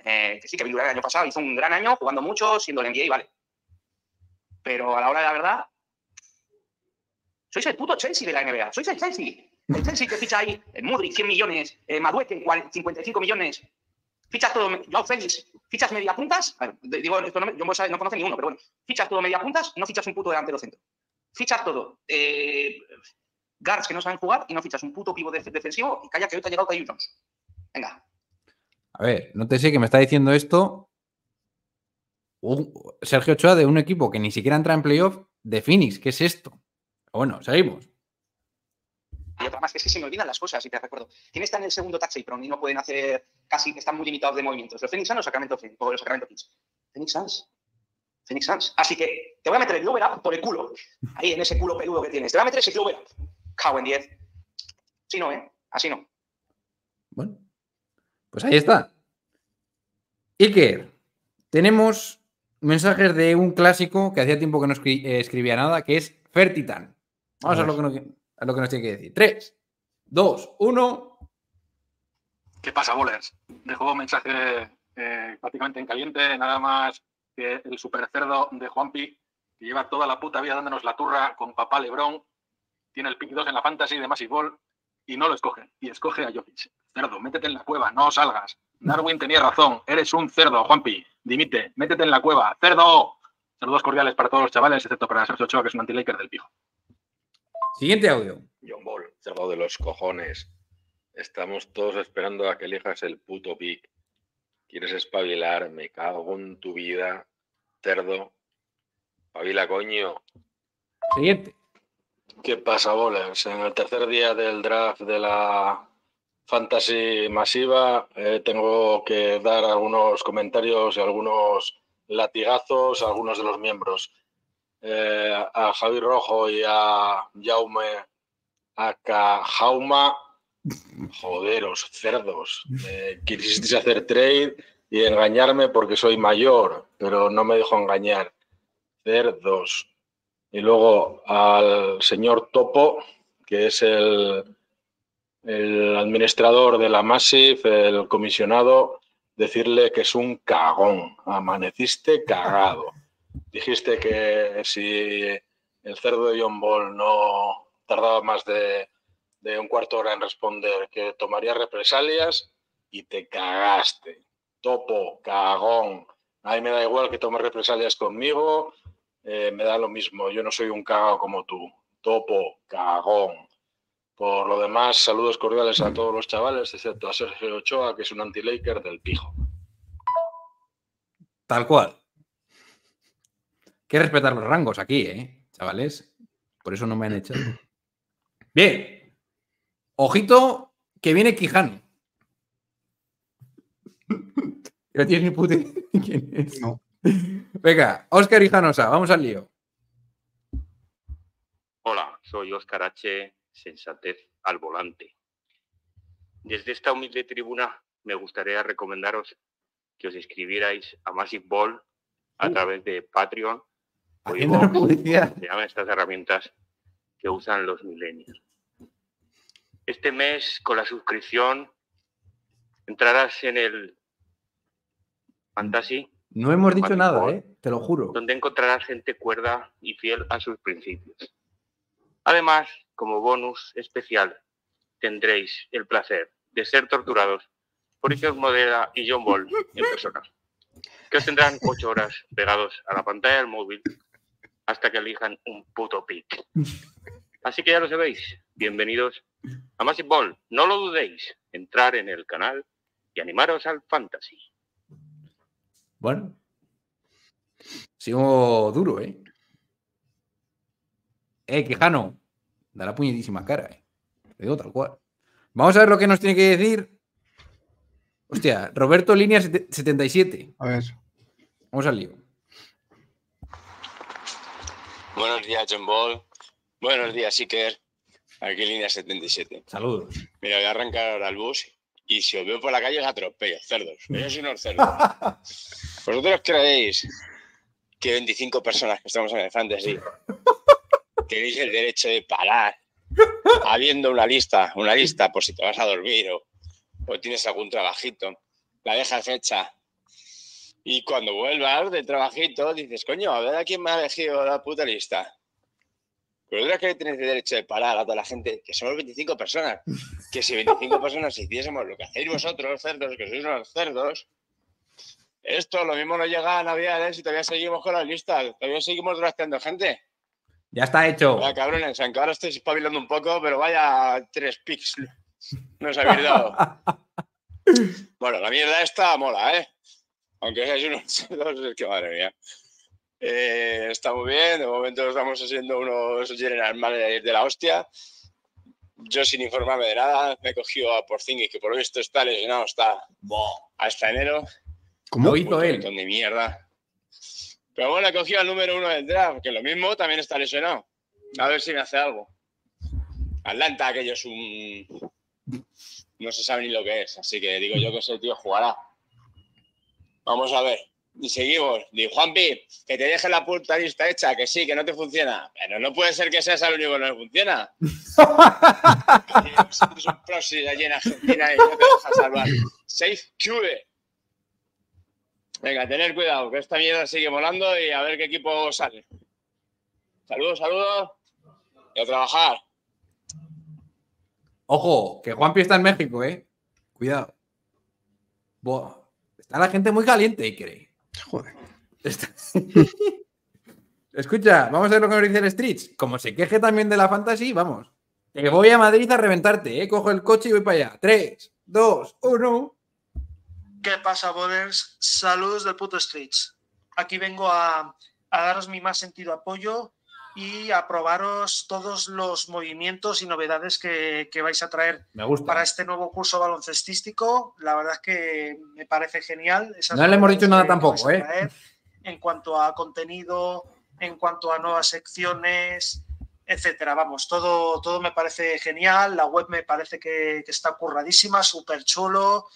Eh, que sí, Kevin Durant el año pasado hizo un gran año jugando mucho, siendo el NBA, vale. Pero a la hora de la verdad, sois el puto Chelsea de la NBA, sois el Chelsea. El Chelsea que ficha ahí, el Mudrik 100 millones, eh, Madueque 55 millones, fichas todo, Joao Félix, fichas media puntas, digo, esto no, yo no conozco ni uno, pero bueno, fichas todo media puntas no fichas un puto delantero centro. Fichas todo, eh, guards que no saben jugar y no fichas un puto pivo defensivo y calla que hoy te ha llegado a Jones. Venga. A ver, no te sé que me está diciendo esto Sergio Ochoa de un equipo que ni siquiera entra en playoff de Phoenix. ¿Qué es esto? Bueno, seguimos y otra más que es que se me olvidan las cosas y te recuerdo. ¿Quién está en el segundo Taxi pero y no pueden hacer casi, están muy limitados de movimientos? ¿Los Phoenix Suns o Sacramento, o los Sacramento Kings? Phoenix Suns. Phoenix Suns. Así que te voy a meter el Glover Up por el culo. Ahí, en ese culo peludo que tienes. Te voy a meter ese Glover Up. Cago en 10. Si no, ¿eh? Así no. Bueno, pues ahí está. Iker, tenemos mensajes de un clásico que hacía tiempo que no eh, escribía nada, que es Fertitan. Vamos a ver lo que tiene a lo que nos tiene que decir. Tres, dos, uno... ¿Qué pasa, Bollers? Dejó un mensaje eh, prácticamente en caliente, nada más que el cerdo de Juanpi, que lleva toda la puta vida dándonos la turra con papá Lebrón, tiene el pick 2 en la fantasy de Massive Ball y no lo escoge. Y escoge a Jokic. Cerdo, métete en la cueva, no salgas. Darwin tenía razón, eres un cerdo, Juanpi. Dimite, métete en la cueva, cerdo. Saludos cordiales para todos los chavales, excepto para Sergio Ochoa, que es un anti del pijo. Siguiente audio. John Ball, cerdo de los cojones. Estamos todos esperando a que elijas el puto pick. ¿Quieres espabilar? Me cago en tu vida, cerdo. Pavila, coño. Siguiente. ¿Qué pasa, Bollers? En el tercer día del draft de la Fantasy Masiva eh, tengo que dar algunos comentarios y algunos latigazos a algunos de los miembros. Eh, a Javier Rojo y a Jaume acá Jauma. Joderos, cerdos. Eh, quisiste quisisteis hacer trade y engañarme porque soy mayor, pero no me dejo engañar. Cerdos. Y luego al señor Topo, que es el, el administrador de la Massive, el comisionado, decirle que es un cagón. Amaneciste cagado dijiste que si el cerdo de John Ball no tardaba más de, un cuarto de hora en responder, que tomaría represalias y te cagaste. Topo, cagón. A mí me da igual que tomes represalias conmigo, eh, me da lo mismo. Yo no soy un cagao como tú. Topo, cagón. Por lo demás, saludos cordiales a todos los chavales, excepto a Sergio Ochoa, que es un anti-Laker del pijo. Tal cual que respetar los rangos aquí, ¿eh? Chavales, por eso no me han hecho Bien, ojito que viene Quijano. No ni Venga, Óscar Hijanosa, vamos al lío. Hola, soy Óscar H. Sensatez al volante. Desde esta humilde tribuna me gustaría recomendaros que os escribierais a Massive Ball a uh. través de Patreon Haciendo Se llaman estas herramientas que usan los milenios. Este mes, con la suscripción, entrarás en el Fantasy. No hemos dicho nada, eh, te lo juro. Donde encontrarás gente cuerda y fiel a sus principios. Además, como bonus especial, tendréis el placer de ser torturados por Iker Modera y John Ball en persona, que os tendrán ocho horas pegados a la pantalla del móvil hasta que elijan un puto pick. Así que ya lo sabéis, bienvenidos a Massive Ball. No lo dudéis, entrar en el canal y animaros al fantasy. Bueno, sigo duro, ¿eh? Eh, Quejano, da la puñetísima cara, ¿eh? Te digo tal cual. Vamos a ver lo que nos tiene que decir. Hostia, Roberto Línea 77. A ver. Vamos al lío. Buenos días, John Ball. Buenos días, Iker. Aquí línea 77. Saludos. Mira, voy a arrancar ahora el bus y si os veo por la calle os atropello, cerdos. Yo soy unos cerdos. ¿Vosotros creéis que 25 personas que estamos en el fantasy tenéis el derecho de parar habiendo una lista, una lista por si te vas a dormir o, o tienes algún trabajito, la dejas hecha y cuando vuelvas del trabajito, dices, coño, a ver a quién me ha elegido la puta lista. Pero otra que tenéis derecho de parar a toda la gente, que somos 25 personas. Que si 25 personas hiciésemos lo que hacéis vosotros, cerdos, que sois unos cerdos, esto lo mismo no llega a Navidad, ¿eh? Si todavía seguimos con las listas, todavía seguimos drafteando gente. Ya está hecho. cabrón, en San ahora estoy espabilando un poco, pero vaya tres No se ha dado. bueno, la mierda esta mola, ¿eh? aunque sea unos que madre mía. Eh, está muy bien, de momento estamos haciendo unos general managers de la hostia. Yo sin informarme de nada, me he cogido a Porzingis, que por lo visto está lesionado hasta, hasta enero. ¿Cómo hizo un él? de mierda. Pero bueno, he cogido al número uno del draft, que lo mismo también está lesionado. A ver si me hace algo. Atlanta, aquello es un... No se sabe ni lo que es, así que digo yo que ese tío jugará. Vamos a ver. Y seguimos. juan Juanpi, que te deje la puta lista hecha, que sí, que no te funciona. Pero no puede ser que seas el único que no le funciona. es un proxy allí en Argentina y no te deja salvar. Safe Cube. Venga, tener cuidado, que esta mierda sigue volando y a ver qué equipo sale. Saludos, saludos. Y a trabajar. Ojo, que Juanpi está en México, ¿eh? Cuidado. Está la gente muy caliente, y Joder. Escucha, vamos a ver lo que nos dice el Streets. Como se queje también de la fantasy, vamos. Te voy a Madrid a reventarte, ¿eh? Cojo el coche y voy para allá. Tres, dos, uno. ¿Qué pasa, Boders? Saludos del puto Streets. Aquí vengo a daros mi más sentido apoyo y aprobaros todos los movimientos y novedades que, vais a traer para este nuevo curso baloncestístico. La verdad es que me parece genial. no le hemos dicho nada tampoco, ¿eh? En cuanto a contenido, en cuanto a nuevas secciones, etcétera. Vamos, todo, todo me parece genial. La web me parece que, está curradísima, súper chulo.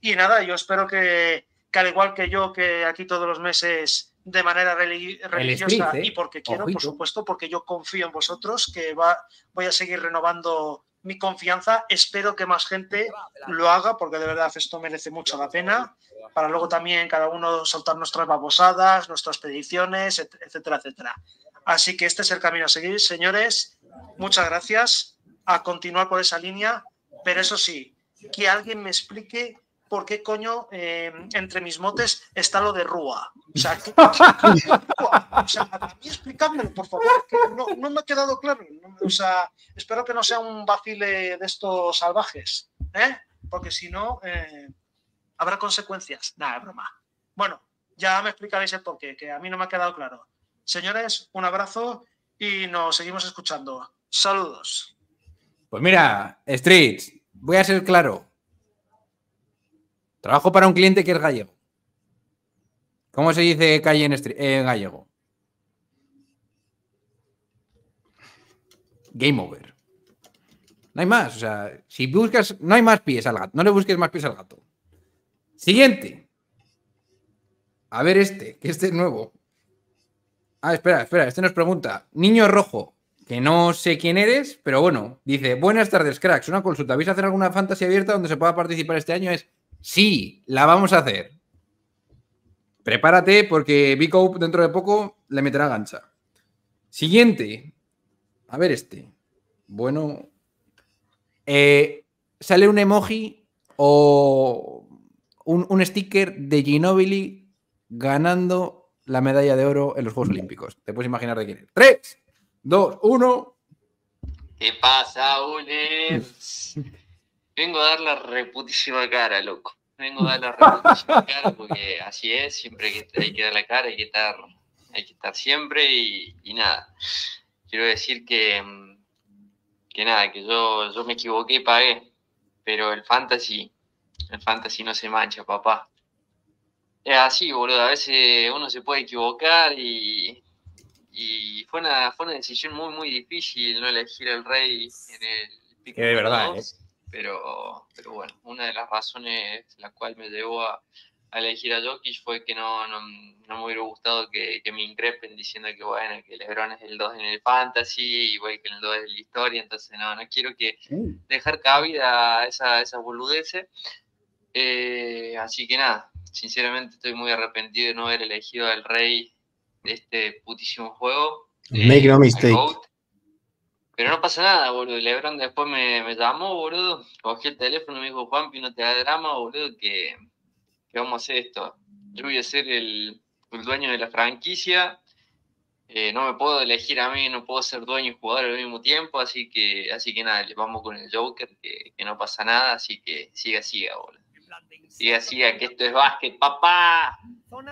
Y nada, yo espero que, que al igual que yo, que aquí todos los meses de manera religiosa ¿eh? y porque quiero, por supuesto, porque yo confío en vosotros, que va, voy a seguir renovando mi confianza. Espero que más gente lo haga, porque de verdad esto merece mucho la pena, para luego también cada uno soltar nuestras babosadas, nuestras peticiones, etcétera, etcétera. Así que este es el camino a seguir, señores. Muchas gracias. A continuar por esa línea, pero eso sí, que alguien me explique por qué coño em, entre mis motes está lo de Rúa. O sea, ¿qué, a mí explícame por favor, no, me ha quedado claro. O sea, espero que no sea un vacile de estos salvajes, ¿eh? porque si no, eh, habrá consecuencias. Nada, es broma. Bueno, ya me explicaréis el porqué, que a mí no me ha quedado claro. Señores, un abrazo y nos seguimos escuchando. Saludos. Pues mira, Streets, voy a ser claro. Trabajo para un cliente que es gallego. ¿Cómo se dice calle en, gallego? Game over. No hay más. O sea, si buscas, no hay más pies al gato. No le busques más pies al gato. Siguiente. A ver este, que este es nuevo. Ah, espera, espera, este nos pregunta. Niño rojo, que no sé quién eres, pero bueno, dice, buenas tardes, cracks. Una consulta. ¿Vais a hacer alguna fantasía abierta donde se pueda participar este año? Es Sí, la vamos a hacer. Prepárate porque Vico dentro de poco le meterá gancha. Siguiente. A ver este. Bueno. Eh, sale un emoji o un, sticker de Ginobili ganando la medalla de oro en los Juegos Olímpicos. Te puedes imaginar de quién es. 3, 2, 1. ¿Qué pasa, UNES? Vengo a dar la reputísima cara, loco. Vengo a dar la reputísima cara porque así es, siempre hay que, hay que dar la cara, hay que estar, hay que estar siempre y, nada. Quiero decir que, mm, que nada, que yo, me equivoqué y pagué, pero el fantasy, el fantasy no se mancha, papá. Es así, boludo, a veces uno se puede equivocar y, fue, una, fue una decisión muy, muy difícil no elegir al rey en el Que de verdad, es pero, pero bueno, una de las razones la cual me llevó a, elegir a Jokic fue que no, me hubiera gustado que, me increpen diciendo que bueno, que Lebron es el 2 en el fantasy, y que el 2 en la historia, entonces no, no quiero que dejar cabida a esa, esa boludece. Eh, así que nada, sinceramente estoy muy arrepentido de no haber elegido al rey de este putísimo juego. Make no eh, mistake. Pero no pasa nada, boludo. Lebron después me, llamó, boludo. Cogí el teléfono y me dijo, Juanpi, no te da drama, boludo, que, vamos a hacer esto. Yo voy a ser el, dueño de la franquicia. Eh, no me puedo elegir a mí, no puedo ser dueño y jugador al mismo tiempo, así que, así que nada, vamos con el Joker, que, no pasa nada, así que siga, siga, boludo. Siga, siga, que esto es básquet, papá.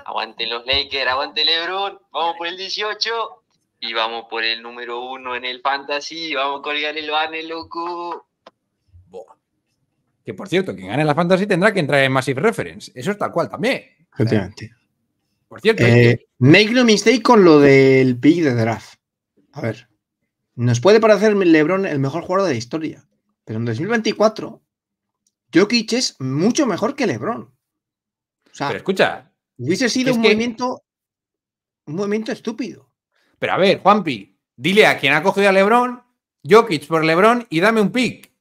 Aguanten los Lakers, aguante Lebron, vamos por el 18. Y vamos por el número uno en el fantasy. Vamos a colgar el el loco. Que por cierto, quien gane la fantasy tendrá que entrar en Massive Reference. Eso es tal cual también. Efectivamente. Por cierto. Eh, make no mistake con lo del pick de draft. A ver. Nos puede parecer LeBron el mejor jugador de la historia. Pero en 2024, Jokic es mucho mejor que LeBron. O sea, pero escucha. Hubiese sido un movimiento. Un movimiento estúpido. Pero a ver, Juanpi, dile a quien ha cogido a Lebron, Jokic por Lebron y dame un pick.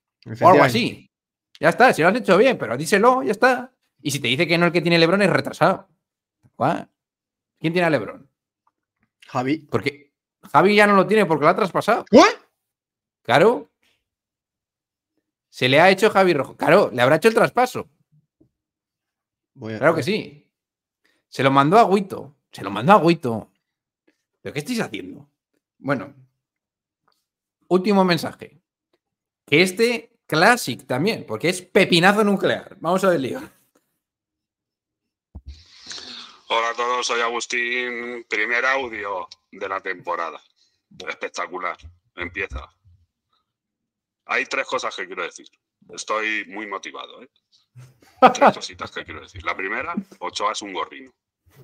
O algo así. Ya está, si lo has hecho bien, pero díselo, ya está. Y si te dice que no el que tiene Lebron es retrasado. ¿Quién tiene a Lebron? Javi. Porque Javi ya no lo tiene porque lo ha traspasado. ¿Qué? Claro. Se le ha hecho Javi Rojo. Claro, le habrá hecho el traspaso. claro que sí. Se lo mandó a Guito. Se lo mandó a Guito. ¿Pero qué estáis haciendo? Bueno, último mensaje. Que este Classic también, porque es pepinazo nuclear. Vamos a ver, lío. Hola a todos, soy Agustín. Primer audio de la temporada. Espectacular. Empieza. Hay tres cosas que quiero decir. Estoy muy motivado. ¿eh? Tres cositas que quiero decir. La primera, Ochoa es un gorrino.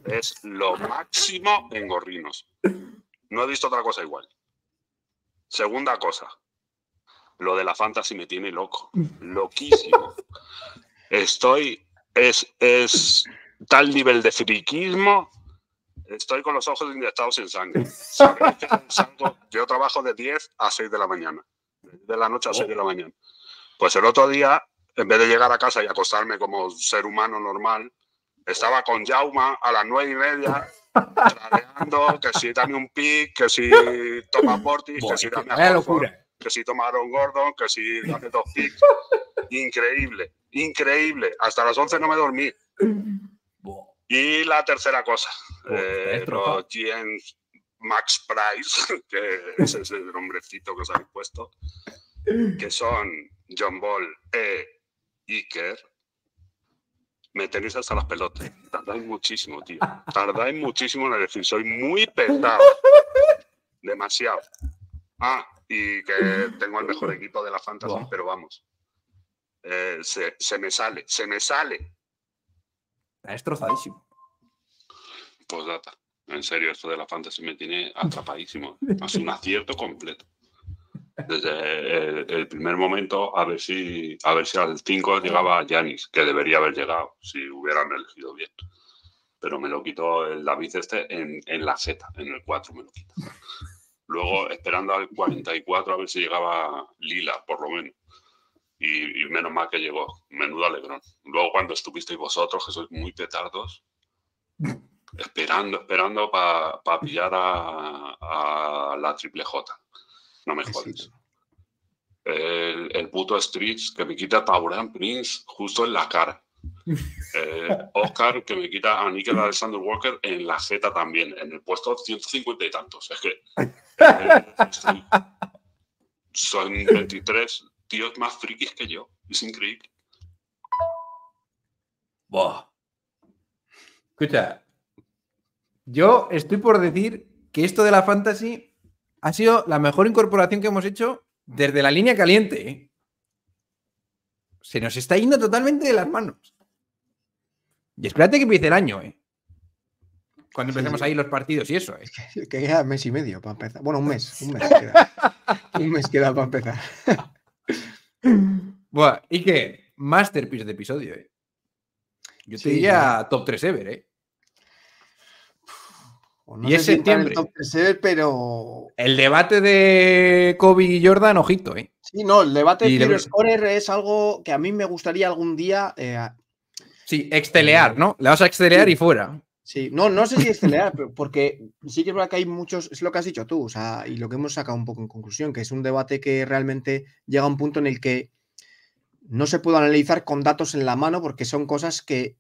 Es lo máximo en gorrinos. No he visto otra cosa igual. Segunda cosa, lo de la fantasy me tiene loco, loquísimo. Estoy, es, tal nivel de friquismo, estoy con los ojos inyectados en sangre. yo trabajo de 10 a 6 de la mañana, de la noche a 6 de la mañana. Pues el otro día, en vez de llegar a casa y acostarme como ser humano normal, estaba con Jauma a las nueve y media, que si dame un pick, que si toma Portis, que si dame a que si toma Aaron Gordon, que si hace dos picks. Increíble, increíble. Hasta las once no me dormí. Y la tercera cosa, eh, los Max Price, que ese es el nombrecito que os habéis puesto, que son John Ball e Iker, me tenéis hasta las pelotas. Tardáis muchísimo, tío. Tardáis muchísimo en elegir. Soy muy pesado. Demasiado. Ah, y que tengo el mejor equipo de la Fantasy, pero vamos. Eh, se, me sale, se me sale. Está destrozadísimo. Pues data. En serio, esto de la Fantasy me tiene atrapadísimo. Es un acierto completo desde eh, el, primer momento a ver si a ver si al 5 llegaba Yanis, que debería haber llegado si hubieran elegido bien. Pero me lo quitó el David este en, en la Z, en el 4 me lo quita. Luego esperando al 44 a ver si llegaba Lila, por lo menos. Y, menos mal que llegó, menudo alegrón. Luego cuando estuvisteis vosotros, que sois muy petardos, esperando, esperando para pillar a, a la triple J no me jodas. El, puto Streets que me quita Tauran Prince justo en la cara. Eh, Oscar que me quita a Nickel Alexander Walker en la Z también, en el puesto 150 y tantos. Es que eh, son 23 tíos más frikis que yo. Es increíble. Buah. Escucha, yo estoy por decir que esto de la fantasy ha sido la mejor incorporación que hemos hecho desde la línea caliente. ¿eh? Se nos está yendo totalmente de las manos. Y espérate que empiece el año, ¿eh? Cuando empecemos ahí los partidos y eso, ¿eh? Que queda mes y medio para empezar. Bueno, un mes. Un mes queda. para empezar. Buah, y que masterpiece de episodio, ¿eh? Yo te diría top 3 ever, ¿eh? y es septiembre. El, pero... el debate de Kobe y Jordan, ojito, ¿eh? Sí, no, el debate de es algo que a mí me gustaría algún día. Eh, sí, extelear, eh, ¿no? Le vas a extelear y fuera. Sí, no, no sé si extelear, porque sí que es que hay muchos, es lo que has dicho tú, o sea, y lo que hemos sacado un poco en conclusión, que es un debate que realmente llega a un punto en el que no se puede analizar con datos en la mano porque son cosas que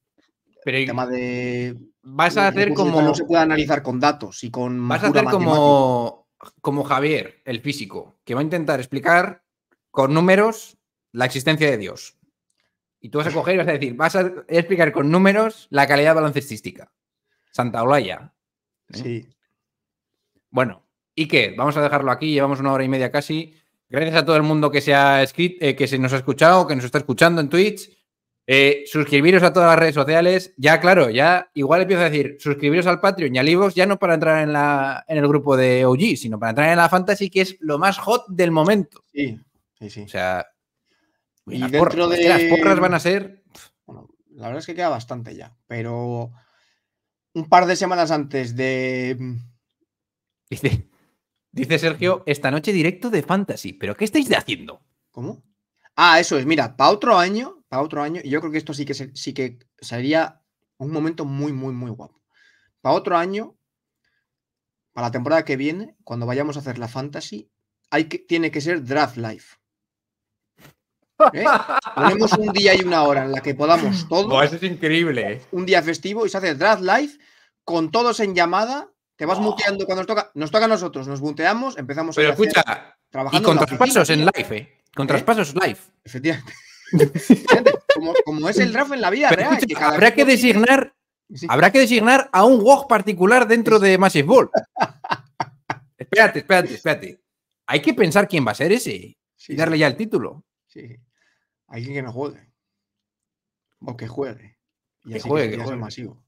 pero el tema de. Vas a hacer como. No se puede analizar con datos y con. Vas a hacer como, como Javier, el físico, que va a intentar explicar con números la existencia de Dios. Y tú vas a coger y vas a decir, vas a explicar con números la calidad baloncestística. Santa Olaya. ¿eh? Sí. Bueno, ¿y qué? Vamos a dejarlo aquí, llevamos una hora y media casi. Gracias a todo el mundo que se, ha escrito, eh, que se nos ha escuchado, que nos está escuchando en Twitch. Eh, suscribiros a todas las redes sociales. Ya, claro, ya igual empiezo a decir, suscribiros al Patreon y al ya no para entrar en, la, en el grupo de OG, sino para entrar en la Fantasy, que es lo más hot del momento. Sí, sí, sí. O sea, y las, porras, de... las van a ser. Bueno, la verdad es que queda bastante ya, pero un par de semanas antes de. Dice, dice Sergio, esta noche directo de Fantasy, ¿pero qué estáis haciendo? ¿Cómo? Ah, eso es, mira, para otro año para otro año, y yo creo que esto sí que, sí que sería un momento muy, muy, muy guapo. Para otro año, para la temporada que viene, cuando vayamos a hacer la fantasy, hay que, tiene que ser draft life. ¿Eh? Ponemos un día y una hora en la que podamos todos. eso es increíble. ¿eh? Un día festivo y se hace draft Life con todos en llamada. Te vas muteando cuando nos toca. Nos toca a nosotros, nos muteamos, empezamos Pero a escucha, Y con traspasos en live, ¿eh? Con ¿Eh? traspasos live. Efectivamente como, es el draft en la vida real. habrá que designar. Habrá que designar a un WOG particular dentro de Massive Ball. espérate, espérate, espérate. Hay que pensar quién va a ser ese y darle ya el título. Sí. Alguien que no juegue. O que juegue. Y que juegue, que, masivo.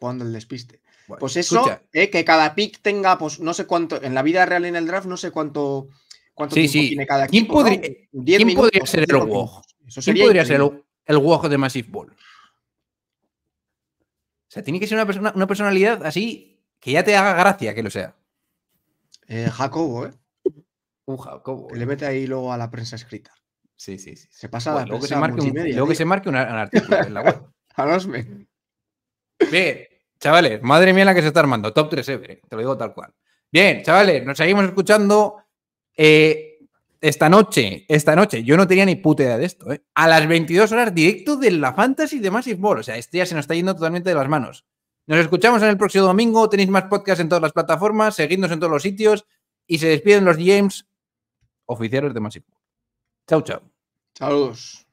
cuando el despiste. pues eso, eh, que cada pick tenga, pues no sé cuánto. En la vida real en el draft, no sé cuánto ¿Cuánto sí, sí. tiene cada ¿Quién, podría, ¿quién podría ser el guajo? ¿Quién podría ser el, el de Massive Ball? O sea, tiene que ser una, persona, una personalidad así que ya te haga gracia que lo sea. Eh, Jacobo, ¿eh? Un Jacobo. Eh. le mete ahí luego a la prensa escrita. Sí, sí, sí. Se pasa luego que se marque un, artículo en la web. Bien, chavales, madre mía la que se está armando. Top 3 ever, eh, te lo digo tal cual. Bien, chavales, nos seguimos escuchando eh, esta noche, esta noche, yo no tenía ni puta idea de esto, ¿eh? A las 22 horas directo de la Fantasy de Massive Ball. O sea, esto ya se nos está yendo totalmente de las manos. Nos escuchamos en el próximo domingo. Tenéis más podcasts en todas las plataformas. Seguidnos en todos los sitios. Y se despiden los James oficiales de Massive Ball. Chao, chao. Saludos.